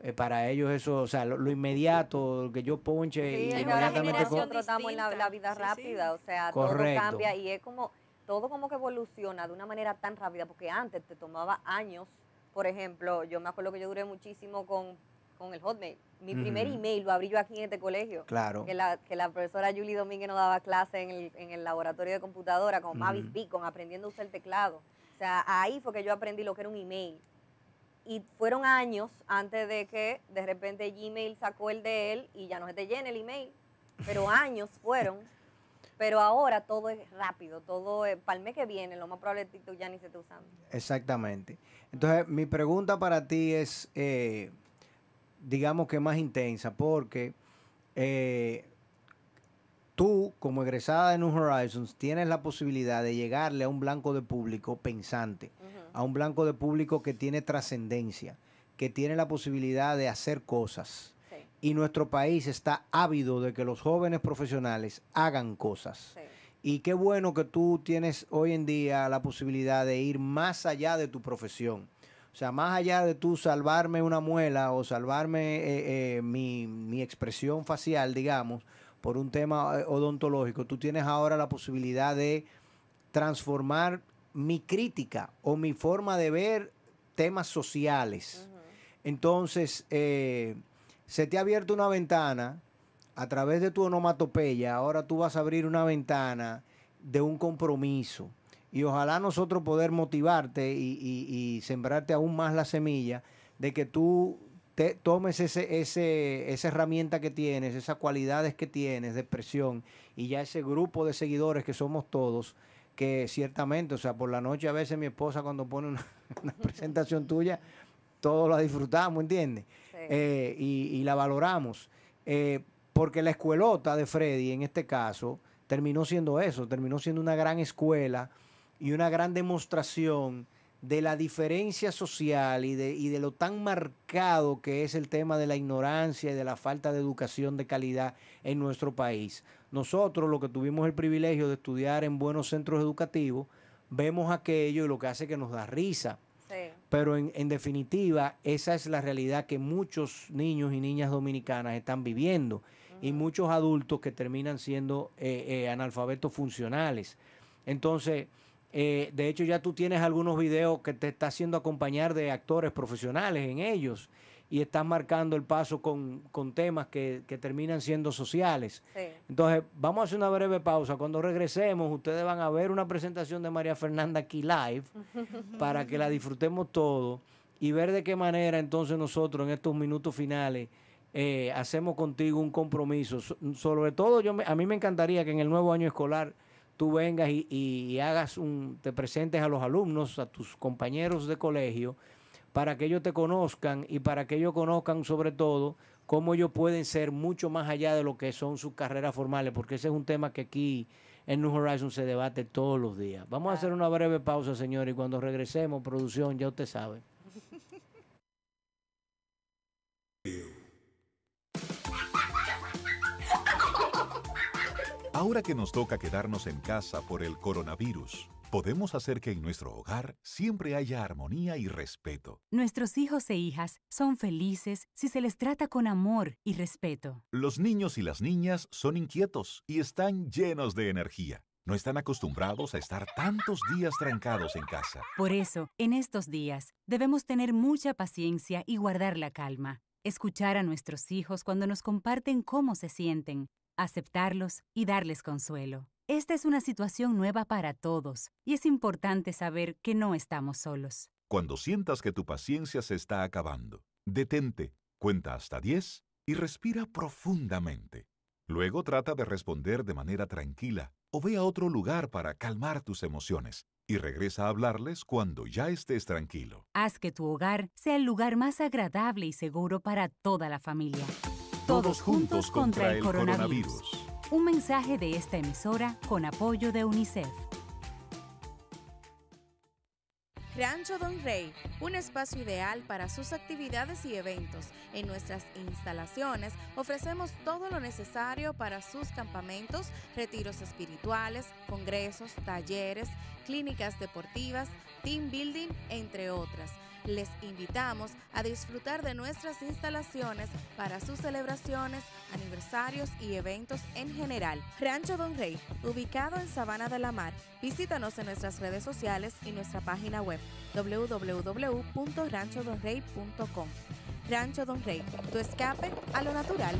Eh, para ellos eso, o sea, lo, inmediato, que yo ponche y inmediatamente... Nosotros estamos en la, vida rápida, o sea, todo cambia y es como, todo como que evoluciona de una manera tan rápida, porque antes te tomaba años, por ejemplo, yo me acuerdo que yo duré muchísimo con con el Hotmail. Mi primer email lo abrí yo aquí en este colegio. Claro. Que la, que la profesora Julie Domínguez nos daba clase en el, en el laboratorio de computadora con Mavis Beacon, aprendiendo a usar el teclado. O sea, ahí fue que yo aprendí lo que era un email. Y fueron años antes de que de repente Gmail sacó el de él y ya no se te llena el email. Pero años fueron. Pero ahora todo es rápido, todo es, para el mes que viene, lo más probable es que ya ni se te usando. Exactamente. Entonces, mi pregunta para ti es, eh, digamos que más intensa, porque eh, tú, como egresada de New Horizons, tienes la posibilidad de llegarle a un blanco de público pensante, a un blanco de público que tiene trascendencia, que tiene la posibilidad de hacer cosas. Y nuestro país está ávido de que los jóvenes profesionales hagan cosas. Y qué bueno que tú tienes hoy en día la posibilidad de ir más allá de tu profesión o sea, más allá de tú salvarme una muela o salvarme eh, eh, mi, expresión facial, digamos, por un tema eh, odontológico, tú tienes ahora la posibilidad de transformar mi crítica o mi forma de ver temas sociales. Entonces, se te ha abierto una ventana a través de tu onomatopeya, ahora tú vas a abrir una ventana de un compromiso y ojalá nosotros poder motivarte y, sembrarte aún más la semilla de que tú te tomes esa herramienta que tienes, esas cualidades que tienes de expresión y ya ese grupo de seguidores que somos todos, que ciertamente, o sea, por la noche a veces mi esposa cuando pone una, presentación tuya, todos la disfrutamos, ¿entiendes? Eh, y, la valoramos. Eh, porque la escuelota de Freddy, en este caso, terminó siendo eso, terminó siendo una gran escuela y una gran demostración de la diferencia social y de, de, lo tan marcado que es el tema de la ignorancia y de la falta de educación de calidad en nuestro país. Nosotros, los que tuvimos el privilegio de estudiar en buenos centros educativos, vemos aquello y lo que hace que nos da risa. Pero en, definitiva, esa es la realidad que muchos niños y niñas dominicanas están viviendo y muchos adultos que terminan siendo eh, eh, analfabetos funcionales. Entonces, eh, de hecho, ya tú tienes algunos videos que te está haciendo acompañar de actores profesionales en ellos y estás marcando el paso con, temas que, terminan siendo sociales. Entonces, vamos a hacer una breve pausa. Cuando regresemos, ustedes van a ver una presentación de María Fernanda aquí live para que la disfrutemos todo y ver de qué manera entonces nosotros en estos minutos finales eh, hacemos contigo un compromiso. sobre todo, yo a mí me encantaría que en el nuevo año escolar tú vengas y, hagas un, te presentes a los alumnos, a tus compañeros de colegio, para que ellos te conozcan y para que ellos conozcan sobre todo cómo ellos pueden ser mucho más allá de lo que son sus carreras formales, porque ese es un tema que aquí en New Horizons se debate todos los días. Vamos a hacer una breve pausa, señor, y cuando regresemos, producción, ya usted sabe. Ahora que nos toca quedarnos en casa por el coronavirus, podemos hacer que en nuestro hogar siempre haya armonía y respeto. Nuestros hijos e hijas son felices si se les trata con amor y respeto. Los niños y las niñas son inquietos y están llenos de energía. No están acostumbrados a estar tantos días trancados en casa. Por eso, en estos días, debemos tener mucha paciencia y guardar la calma. Escuchar a nuestros hijos cuando nos comparten cómo se sienten aceptarlos y darles consuelo. Esta es una situación nueva para todos y es importante saber que no estamos solos. Cuando sientas que tu paciencia se está acabando, detente, cuenta hasta 10 y respira profundamente. Luego trata de responder de manera tranquila o ve a otro lugar para calmar tus emociones y regresa a hablarles cuando ya estés tranquilo. Haz que tu hogar sea el lugar más agradable y seguro para toda la familia. Todos juntos contra el coronavirus. Un mensaje de esta emisora con apoyo de UNICEF. Rancho Don Rey, un espacio ideal para sus actividades y eventos. En nuestras instalaciones ofrecemos todo lo necesario para sus campamentos, retiros espirituales, congresos, talleres, clínicas deportivas, team building, entre otras les invitamos a disfrutar de nuestras instalaciones para sus celebraciones, aniversarios y eventos en general. Rancho Don Rey, ubicado en Sabana de la Mar. Visítanos en nuestras redes sociales y nuestra página web www.ranchodonrey.com. Rancho Don Rey, tu escape a lo natural.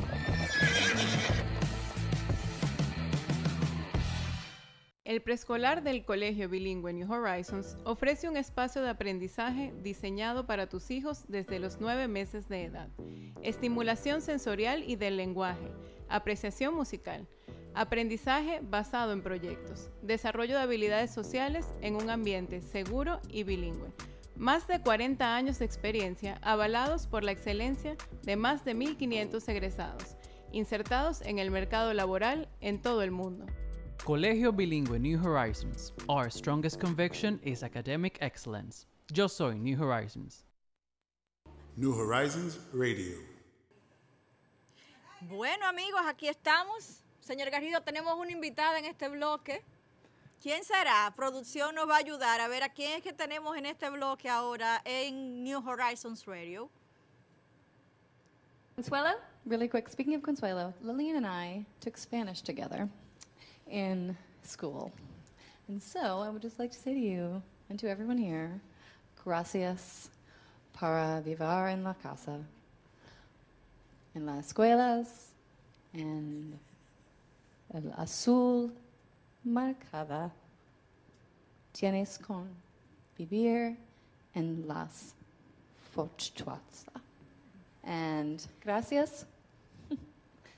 El preescolar del Colegio Bilingüe New Horizons ofrece un espacio de aprendizaje diseñado para tus hijos desde los nueve meses de edad. Estimulación sensorial y del lenguaje, apreciación musical, aprendizaje basado en proyectos, desarrollo de habilidades sociales en un ambiente seguro y bilingüe. Más de 40 años de experiencia avalados por la excelencia de más de 1.500 egresados, insertados en el mercado laboral en todo el mundo. Colegio Bilingüe New Horizons. Our strongest conviction is academic excellence. Yo soy New Horizons. New Horizons Radio. Bueno amigos, aquí estamos. Señor Garrido, tenemos una invitada en este bloque. ¿Quién será? Producción nos va a ayudar a ver a quién es que tenemos en este bloque ahora en New Horizons Radio. Consuelo, really quick, speaking of Consuelo, Lillian and I took Spanish together. in school. And so I would just like to say to you and to everyone here, gracias para vivar en la casa, en las escuelas, and el azul marcada tienes con vivir en las fortuatas. And gracias.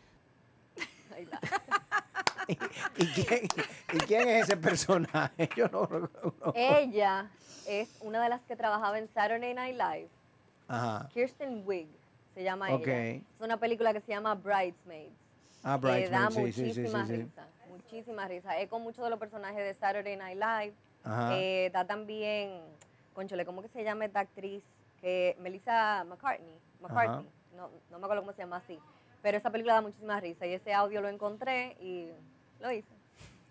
¿Y, quién, es ese personaje? Yo no, Ella es una de las que trabajaba en Saturday Night Live. Ajá. Kirsten Wig se llama ella. Es una película que se llama Bridesmaids. Ah, Bridesmaids. Que da muchísima risa. Muchísima risa. Es con muchos de los personajes de Saturday Night Live. Ajá. Eh, también, conchole, ¿cómo que se llama esta actriz? Que Melissa McCartney. McCartney. No, no me acuerdo cómo se llama así. Pero esa película da muchísima risa y ese audio lo encontré y lo hice.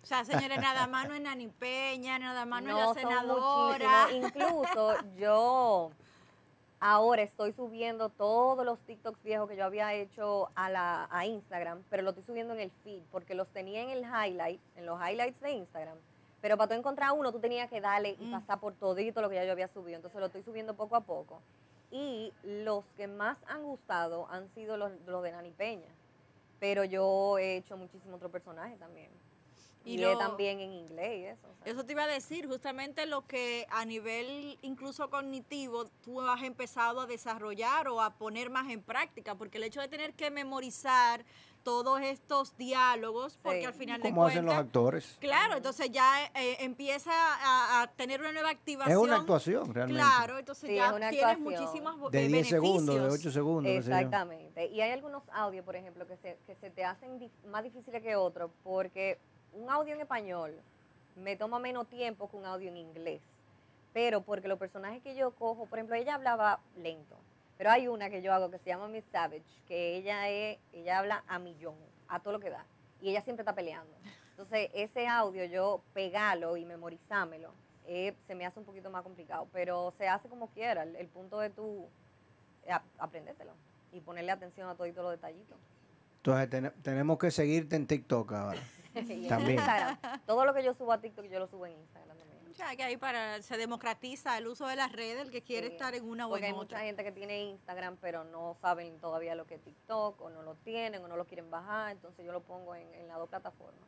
O sea, señores, nada más no es Nani Peña, nada más no, es la senadora. Incluso yo ahora estoy subiendo todos los TikToks viejos que yo había hecho a, la, a Instagram, pero lo estoy subiendo en el feed porque los tenía en el highlight, en los highlights de Instagram. Pero para tú encontrar uno, tú tenías que darle y mm. pasar por todito lo que ya yo había subido. Entonces lo estoy subiendo poco a poco. Y los que más han gustado han sido los de Nani Peña. Pero yo he hecho muchísimo otro personaje también y lo, también en inglés eso. Eso te iba a decir, justamente lo que a nivel incluso cognitivo tú has empezado a desarrollar o a poner más en práctica, porque el hecho de tener que memorizar todos estos diálogos, porque al final Como hacen los actores. Claro, entonces ya eh, eh, empieza a, tener una nueva activación. Es una actuación, realmente. Claro, entonces ya tienes muchísimos De 10 eh, segundos, de 8 segundos. Exactamente. y hay algunos audios, por ejemplo, que se, que se te hacen más difíciles que otros, porque un audio en español me toma menos tiempo que un audio en inglés. Pero porque los personajes que yo cojo, por ejemplo, ella hablaba lento. Pero hay una que yo hago que se llama Miss Savage, que ella, ella habla a millón, a todo lo que da. Y ella siempre está peleando. Entonces, ese audio yo pegalo y memorizámelo. Eh, se me hace un poquito más complicado, pero se hace como quiera. El, punto de tu eh, aprendértelo y ponerle atención a todos los detallitos. Entonces, tenemos que seguirte en TikTok ahora. también. Todo lo que yo subo a TikTok, yo lo subo en Instagram también. sea, que ahí para, se democratiza el uso de las redes, el que quiere estar en una o hay mucha gente que tiene Instagram, pero no saben todavía lo que es TikTok, o no lo tienen, o no lo quieren bajar, entonces yo lo pongo en, las dos plataformas.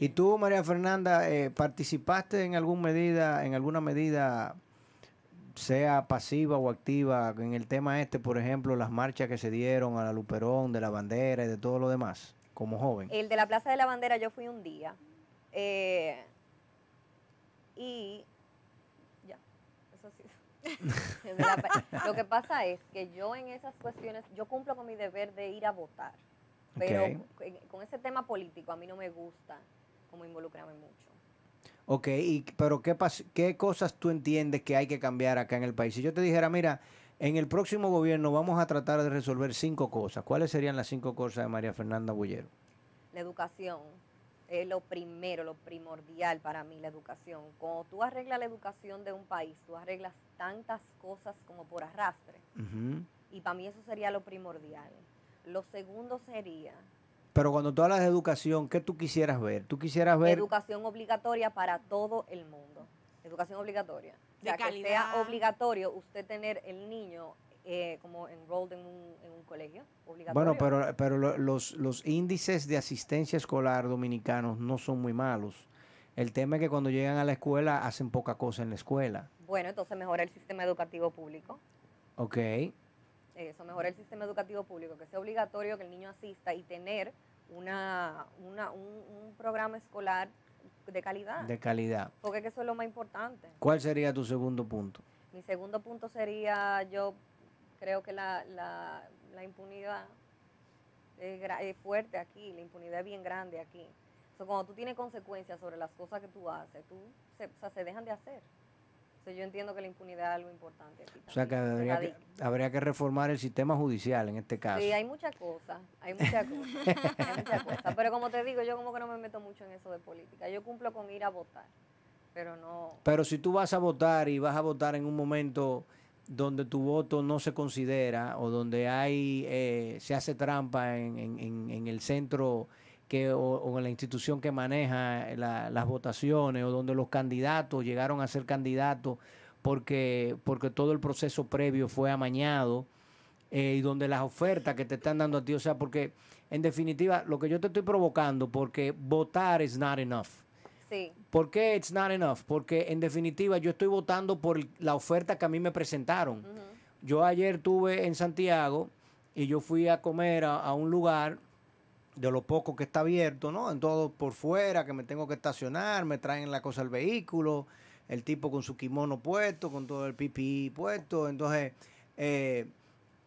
¿Y tú, María Fernanda, eh, participaste en, algún medida, en alguna medida sea pasiva o activa en el tema este, por ejemplo, las marchas que se dieron a la Luperón, de la bandera y de todo lo demás? como joven? El de la Plaza de la Bandera, yo fui un día. Eh, y ya, eso sí. Lo que pasa es que yo en esas cuestiones, yo cumplo con mi deber de ir a votar, pero con ese tema político a mí no me gusta como involucrarme mucho. Ok, pero ¿qué, qué cosas tú entiendes que hay que cambiar acá en el país? Si yo te dijera, mira, en el próximo gobierno vamos a tratar de resolver cinco cosas. ¿Cuáles serían las cinco cosas de María Fernanda Bullero? La educación es lo primero, lo primordial para mí, la educación. Cuando tú arreglas la educación de un país, tú arreglas tantas cosas como por arrastre. Y para mí eso sería lo primordial. Lo segundo sería... Pero cuando tú hablas de educación, ¿qué tú quisieras ver? Tú quisieras ver... Educación obligatoria para todo el mundo. Educación obligatoria o sea, que sea obligatorio usted tener el niño eh, como enrolled en un, colegio Bueno, pero, pero los, los índices de asistencia escolar dominicanos no son muy malos. El tema es que cuando llegan a la escuela hacen poca cosa en la escuela. Bueno, entonces mejora el sistema educativo público. Ok. Eso, mejora el sistema educativo público, que sea obligatorio que el niño asista y tener una, una un programa escolar de calidad. De calidad. Porque eso es lo más importante. ¿Cuál sería tu segundo punto? Mi segundo punto sería, yo creo que la, la, impunidad es, fuerte aquí, la impunidad es bien grande aquí. cuando tú tienes consecuencias sobre las cosas que tú haces, tú se dejan de hacer yo entiendo que la impunidad es algo importante. o sea que habría, que reformar el sistema judicial en este caso. Sí, hay muchas cosas, hay muchas cosas, Pero como te digo, yo como que no me meto mucho en eso de política. Yo cumplo con ir a votar, pero no... Pero si tú vas a votar y vas a votar en un momento donde tu voto no se considera o donde hay eh, se hace trampa en, en el centro o, en la institución que maneja eh, las votaciones o donde los candidatos llegaron a ser candidatos porque, porque todo el proceso previo fue amañado eh, y donde las ofertas que te están dando a ti, o sea, porque en definitiva lo que yo te estoy provocando, porque votar is not enough. ¿Por qué it's not enough? Porque en definitiva yo estoy votando por la oferta que a mí me presentaron. Yo ayer estuve en Santiago y yo fui a comer a un lugar de lo poco que está abierto, ¿no? En todo por fuera, que me tengo que estacionar, me traen la cosa al vehículo, el tipo con su kimono puesto, con todo el pipí puesto. Entonces, eh,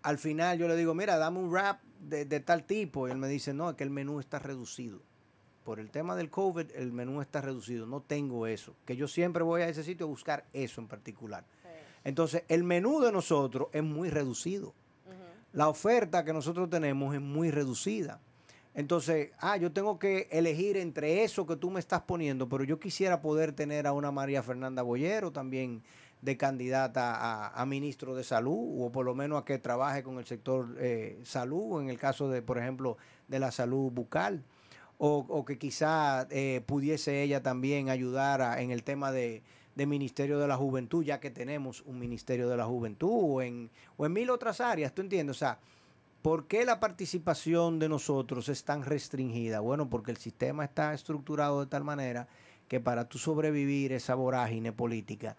al final yo le digo, mira, dame un rap de, tal tipo. Y él me dice, no, es que el menú está reducido. Por el tema del COVID, el menú está reducido. No tengo eso. Que yo siempre voy a ese sitio a buscar eso en particular. Entonces, el menú de nosotros es muy reducido. La oferta que nosotros tenemos es muy reducida. Entonces, ah, yo tengo que elegir entre eso que tú me estás poniendo, pero yo quisiera poder tener a una María Fernanda Boyero también de candidata a, ministro de salud, o por lo menos a que trabaje con el sector eh, salud, en el caso de, por ejemplo, de la salud bucal, o, que quizá eh, pudiese ella también ayudar en el tema de, Ministerio de la Juventud, ya que tenemos un Ministerio de la Juventud, o en, o en mil otras áreas, ¿tú entiendes? O sea, ¿Por qué la participación de nosotros es tan restringida? Bueno, porque el sistema está estructurado de tal manera que para tú sobrevivir esa vorágine política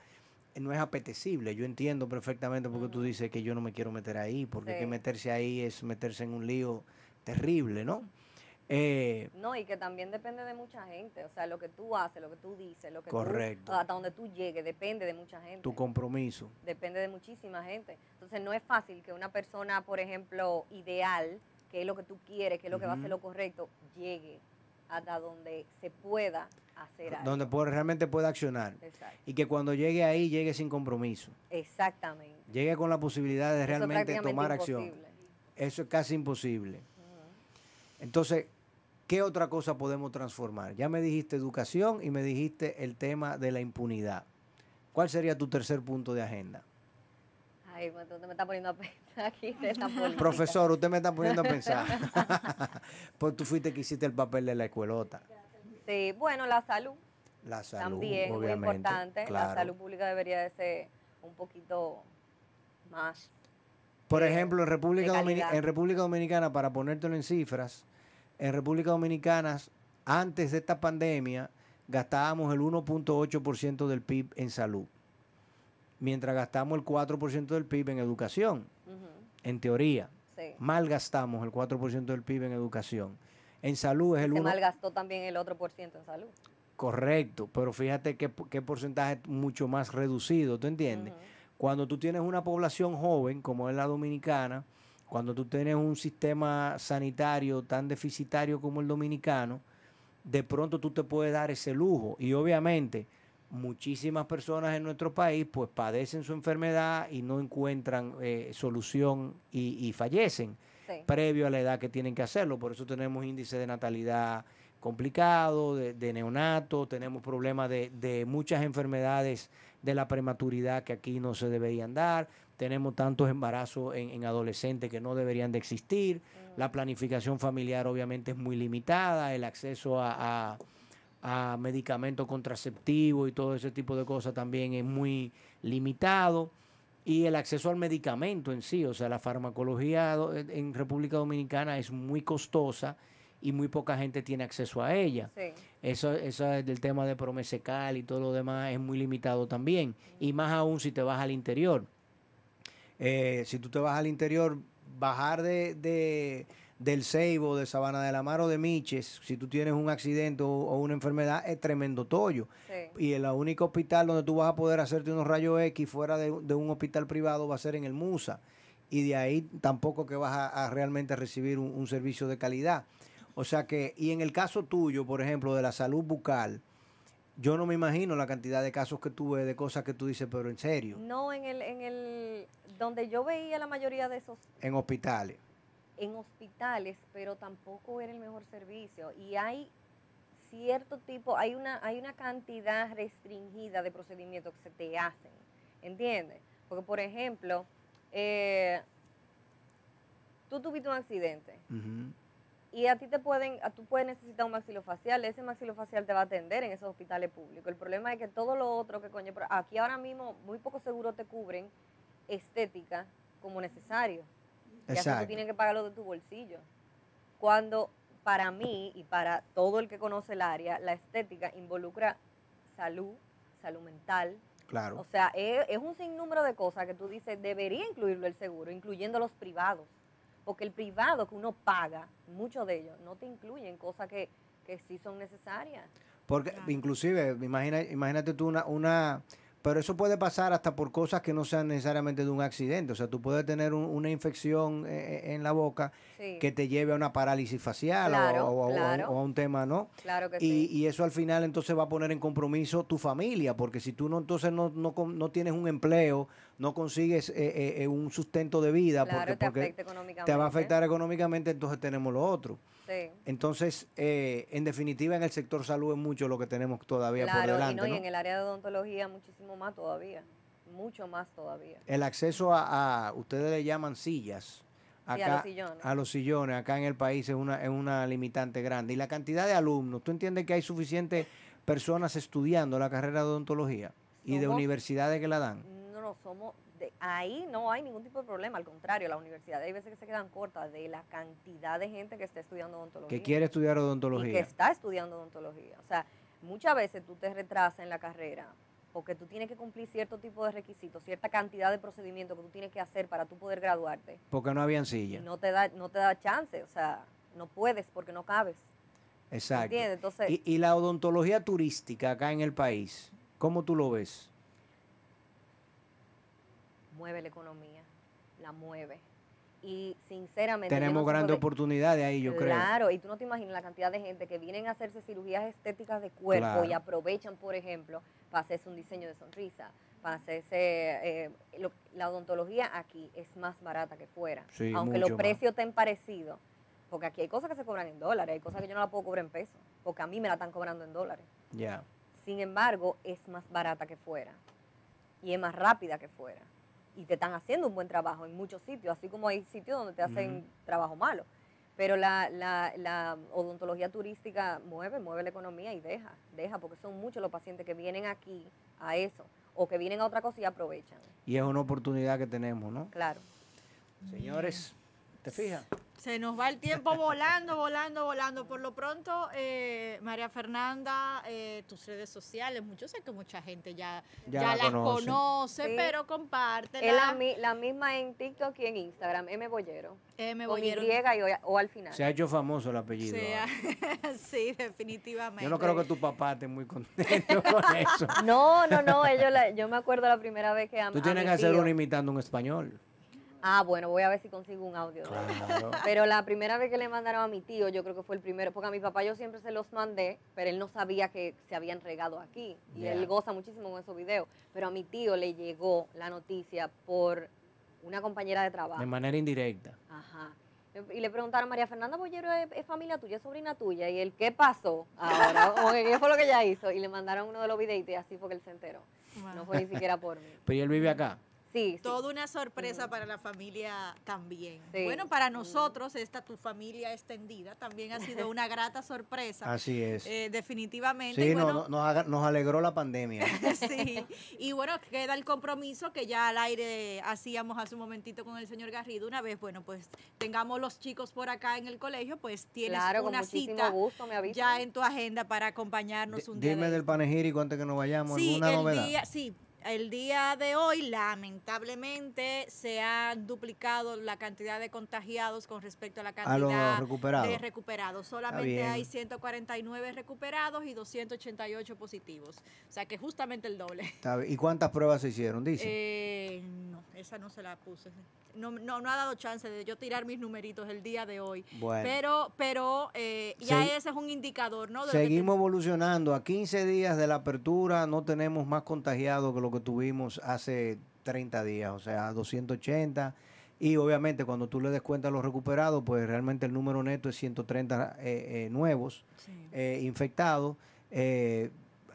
eh, no es apetecible. Yo entiendo perfectamente porque tú dices que yo no me quiero meter ahí, porque meterse ahí es meterse en un lío terrible, ¿no? Eh, no, y que también depende de mucha gente. O sea, lo que tú haces, lo que tú dices, lo que correcto. hasta donde tú llegues, depende de mucha gente. Tu compromiso. Depende de muchísima gente. Entonces, no es fácil que una persona, por ejemplo, ideal, que es lo que tú quieres, que es lo que va a ser lo correcto, llegue hasta donde se pueda hacer algo. Donde puede, realmente pueda accionar. Exacto. Y que cuando llegue ahí, llegue sin compromiso. Exactamente. Llegue con la posibilidad de realmente tomar acción. Eso es casi imposible. Entonces, ¿Qué otra cosa podemos transformar? Ya me dijiste educación y me dijiste el tema de la impunidad. ¿Cuál sería tu tercer punto de agenda? Ay, usted pues, me está poniendo a pensar aquí. Profesor, usted me está poniendo a pensar. pues tú fuiste que hiciste el papel de la escuelota. Sí, bueno, la salud. La salud, También, obviamente, muy importante. La salud pública debería de ser un poquito más. Por ejemplo, República, en República Dominicana, para ponértelo en cifras, en República Dominicana, antes de esta pandemia, gastábamos el 1.8% del PIB en salud, mientras gastamos el 4% del PIB en educación, en teoría. Mal gastamos el 4% del PIB en educación. En salud es el 1%. Se malgastó también el otro por ciento en salud. Correcto, pero fíjate qué, porcentaje es mucho más reducido, ¿tú entiendes? Cuando tú tienes una población joven, como es la dominicana, cuando tú tienes un sistema sanitario tan deficitario como el dominicano, de pronto tú te puedes dar ese lujo. Y obviamente muchísimas personas en nuestro país pues padecen su enfermedad y no encuentran eh, solución y, fallecen previo a la edad que tienen que hacerlo. Por eso tenemos índice de natalidad complicado, de, neonatos, neonato, tenemos problemas de, muchas enfermedades de la prematuridad que aquí no se deberían dar tenemos tantos embarazos en, adolescentes que no deberían de existir, la planificación familiar obviamente es muy limitada, el acceso a, a medicamentos contraceptivos y todo ese tipo de cosas también es muy limitado. Y el acceso al medicamento en sí, o sea, la farmacología en República Dominicana es muy costosa y muy poca gente tiene acceso a ella. Eso, eso es del tema de promesecal y todo lo demás es muy limitado también. Y más aún si te vas al interior. Eh, si tú te vas al interior, bajar de, del Ceibo, de Sabana de la Mar o de Miches, si tú tienes un accidente o, una enfermedad, es tremendo tollo. Y el único hospital donde tú vas a poder hacerte unos rayos X fuera de, un hospital privado va a ser en el MUSA. Y de ahí tampoco que vas a, realmente recibir un, servicio de calidad. O sea que, y en el caso tuyo, por ejemplo, de la salud bucal, yo no me imagino la cantidad de casos que tuve de cosas que tú dices, pero en serio. No, en el, en el, donde yo veía la mayoría de esos. En hospitales. En hospitales, pero tampoco era el mejor servicio. Y hay cierto tipo, hay una, hay una cantidad restringida de procedimientos que se te hacen, ¿entiendes? Porque, por ejemplo, eh, tú tuviste un accidente. Y a ti te pueden, a, tú puedes necesitar un maxilofacial, ese maxilofacial te va a atender en esos hospitales públicos. El problema es que todo lo otro que coño, aquí ahora mismo muy pocos seguros te cubren estética como necesario. Exacto. Y tú tienes que pagarlo de tu bolsillo. Cuando para mí y para todo el que conoce el área, la estética involucra salud, salud mental. Claro. O sea, es, es un sinnúmero de cosas que tú dices, debería incluirlo el seguro, incluyendo los privados porque el privado que uno paga, muchos de ellos, no te incluyen cosas que, que sí son necesarias. Porque inclusive, imagina, imagínate tú una, una, pero eso puede pasar hasta por cosas que no sean necesariamente de un accidente. O sea, tú puedes tener una infección eh, eh, en la boca que te lleve a una parálisis facial o, a un tema, ¿no? Claro que y, sí. Y eso al final entonces va a poner en compromiso tu familia, porque si tú no entonces no tienes un empleo no consigues eh, eh, eh, un sustento de vida porque, te, porque te, va a afectar económicamente, entonces tenemos lo otro. Entonces, en definitiva, en el sector salud es mucho lo que tenemos todavía por delante. Y, en el área de odontología muchísimo más todavía, mucho más todavía. El acceso a, ustedes le llaman sillas. a, los sillones. a los sillones. acá en el país es una, es una limitante grande. Y la cantidad de alumnos, ¿tú entiendes que hay suficientes personas estudiando la carrera de odontología y de universidades que la dan? somos, de, ahí no hay ningún tipo de problema, al contrario, la universidad hay veces que se quedan cortas de la cantidad de gente que está estudiando odontología. Que quiere estudiar odontología. que está estudiando odontología. O sea, muchas veces tú te retrasas en la carrera porque tú tienes que cumplir cierto tipo de requisitos, cierta cantidad de procedimientos que tú tienes que hacer para tú poder graduarte. Porque no habían silla. no te da, no te da chance, o sea, no puedes porque no cabes. Exacto. y, y la odontología turística acá en el país, ¿cómo tú lo ves? mueve la economía, la mueve. Y sinceramente... Tenemos grandes oportunidades ahí, yo creo. Claro, y tú no te imaginas la cantidad de gente que vienen a hacerse cirugías estéticas de cuerpo y aprovechan, por ejemplo, para hacerse un diseño de sonrisa, para hacerse... Eh, la odontología aquí es más barata que fuera, aunque los precios estén parecidos. Porque aquí hay cosas que se cobran en dólares, hay cosas que yo no la puedo cobrar en pesos, porque a mí me la están cobrando en dólares. Ya. Sin embargo, es más barata que fuera y es más rápida que fuera y te están haciendo un buen trabajo en muchos sitios, así como hay sitios donde te hacen trabajo malo. Pero la, la, la, odontología turística mueve, mueve la economía y deja, deja, porque son muchos los pacientes que vienen aquí a eso, o que vienen a otra cosa y aprovechan. Y es una oportunidad que tenemos, ¿no? Claro. Señores, ¿te fijas? Se nos va el tiempo volando, volando, volando. Por lo pronto, eh, María Fernanda, eh, tus redes sociales, yo sé que mucha gente ya, ya, la las conoce, pero comparte. Es la, misma en TikTok y en Instagram, M. Bollero. M. Bollero. llega y, o, al final. Se ha hecho famoso el apellido. sí, definitivamente. Yo no creo que tu papá esté muy contento con eso. No, no, no. yo me acuerdo la primera vez que a, Tú tienes que hacer uno imitando un español. Ah, bueno, voy a ver si consigo un audio. Pero la primera vez que le mandaron a mi tío, yo creo que fue el primero, porque a mi papá yo siempre se los mandé, pero él no sabía que se habían regado aquí. Y él goza muchísimo con esos videos. Pero a mi tío le llegó la noticia por una compañera de trabajo. De manera indirecta. Ajá. Y le preguntaron, María Fernanda Bollero es, familia tuya, es sobrina tuya. Y él, ¿qué pasó ahora? ¿Qué fue lo que ella hizo? Y le mandaron uno de los videitos y así porque él se enteró. No fue ni siquiera por mí. Pero él vive acá todo Toda una sorpresa para la familia también. Bueno, para nosotros, esta tu familia extendida, también ha sido una grata sorpresa. Así es. Eh, definitivamente. Sí, nos alegró la pandemia. sí. Y bueno, queda el compromiso que ya al aire hacíamos hace un momentito con el señor Garrido. Una vez, bueno, pues tengamos los chicos por acá en el colegio, pues tienes una cita ya en tu agenda para acompañarnos un día. Dime del del y antes que nos vayamos. Sí, Día, sí, el día de hoy, lamentablemente, se ha duplicado la cantidad de contagiados con respecto a la cantidad de recuperados. Solamente hay 149 recuperados y 288 positivos. O sea que justamente el doble. ¿Y cuántas pruebas se hicieron, dice? Eh, no, esa no se la puse. No, no, ha dado chance de yo tirar mis numeritos el día de hoy. Pero, pero eh, ya ese es un indicador, ¿no? seguimos evolucionando. A 15 días de la apertura no tenemos más contagiados que lo que tuvimos hace 30 días, o sea, 280. Y obviamente cuando tú le des cuenta a los recuperados, pues realmente el número neto es 130 eh, eh, nuevos eh, infectados.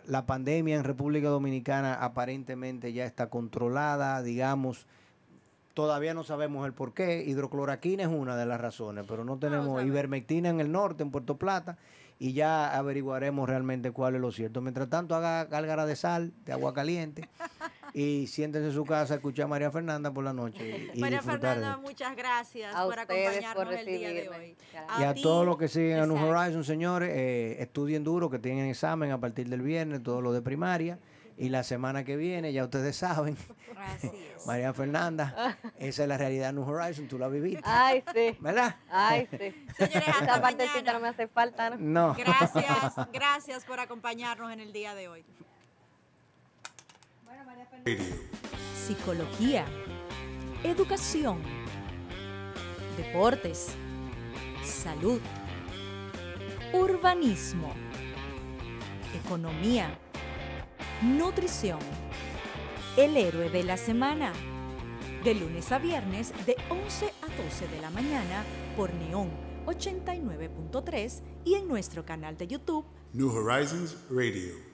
la pandemia en República Dominicana aparentemente ya está controlada, digamos. Todavía no sabemos el por qué. Hidrocloraquina es una de las razones, pero no tenemos ivermectina en el norte, en Puerto Plata, y ya averiguaremos realmente cuál es lo cierto. Mientras tanto, haga gálgara de sal, de agua caliente. y siéntense en su casa, escuchar a María Fernanda por la noche. Y, María Fernanda, muchas gracias por acompañarnos el día de hoy. y a todos los que siguen a New Horizon, señores, eh, estudien duro, que tienen examen a partir del viernes, todo lo de primaria. Y la semana que viene, ya ustedes saben, María Fernanda, esa es la realidad de New Horizon, tú la viviste. Ay, sí. ¿Verdad? Ay, sí. Señores, hasta Esta no me hace falta, ¿no? No. Gracias, gracias por acompañarnos en el día de hoy. Bueno, María Fernanda. Psicología, educación, deportes, salud, urbanismo, economía Nutrición. El héroe de la semana. De lunes a viernes de 11 a 12 de la mañana por Neon 89.3 y en nuestro canal de YouTube New Horizons Radio.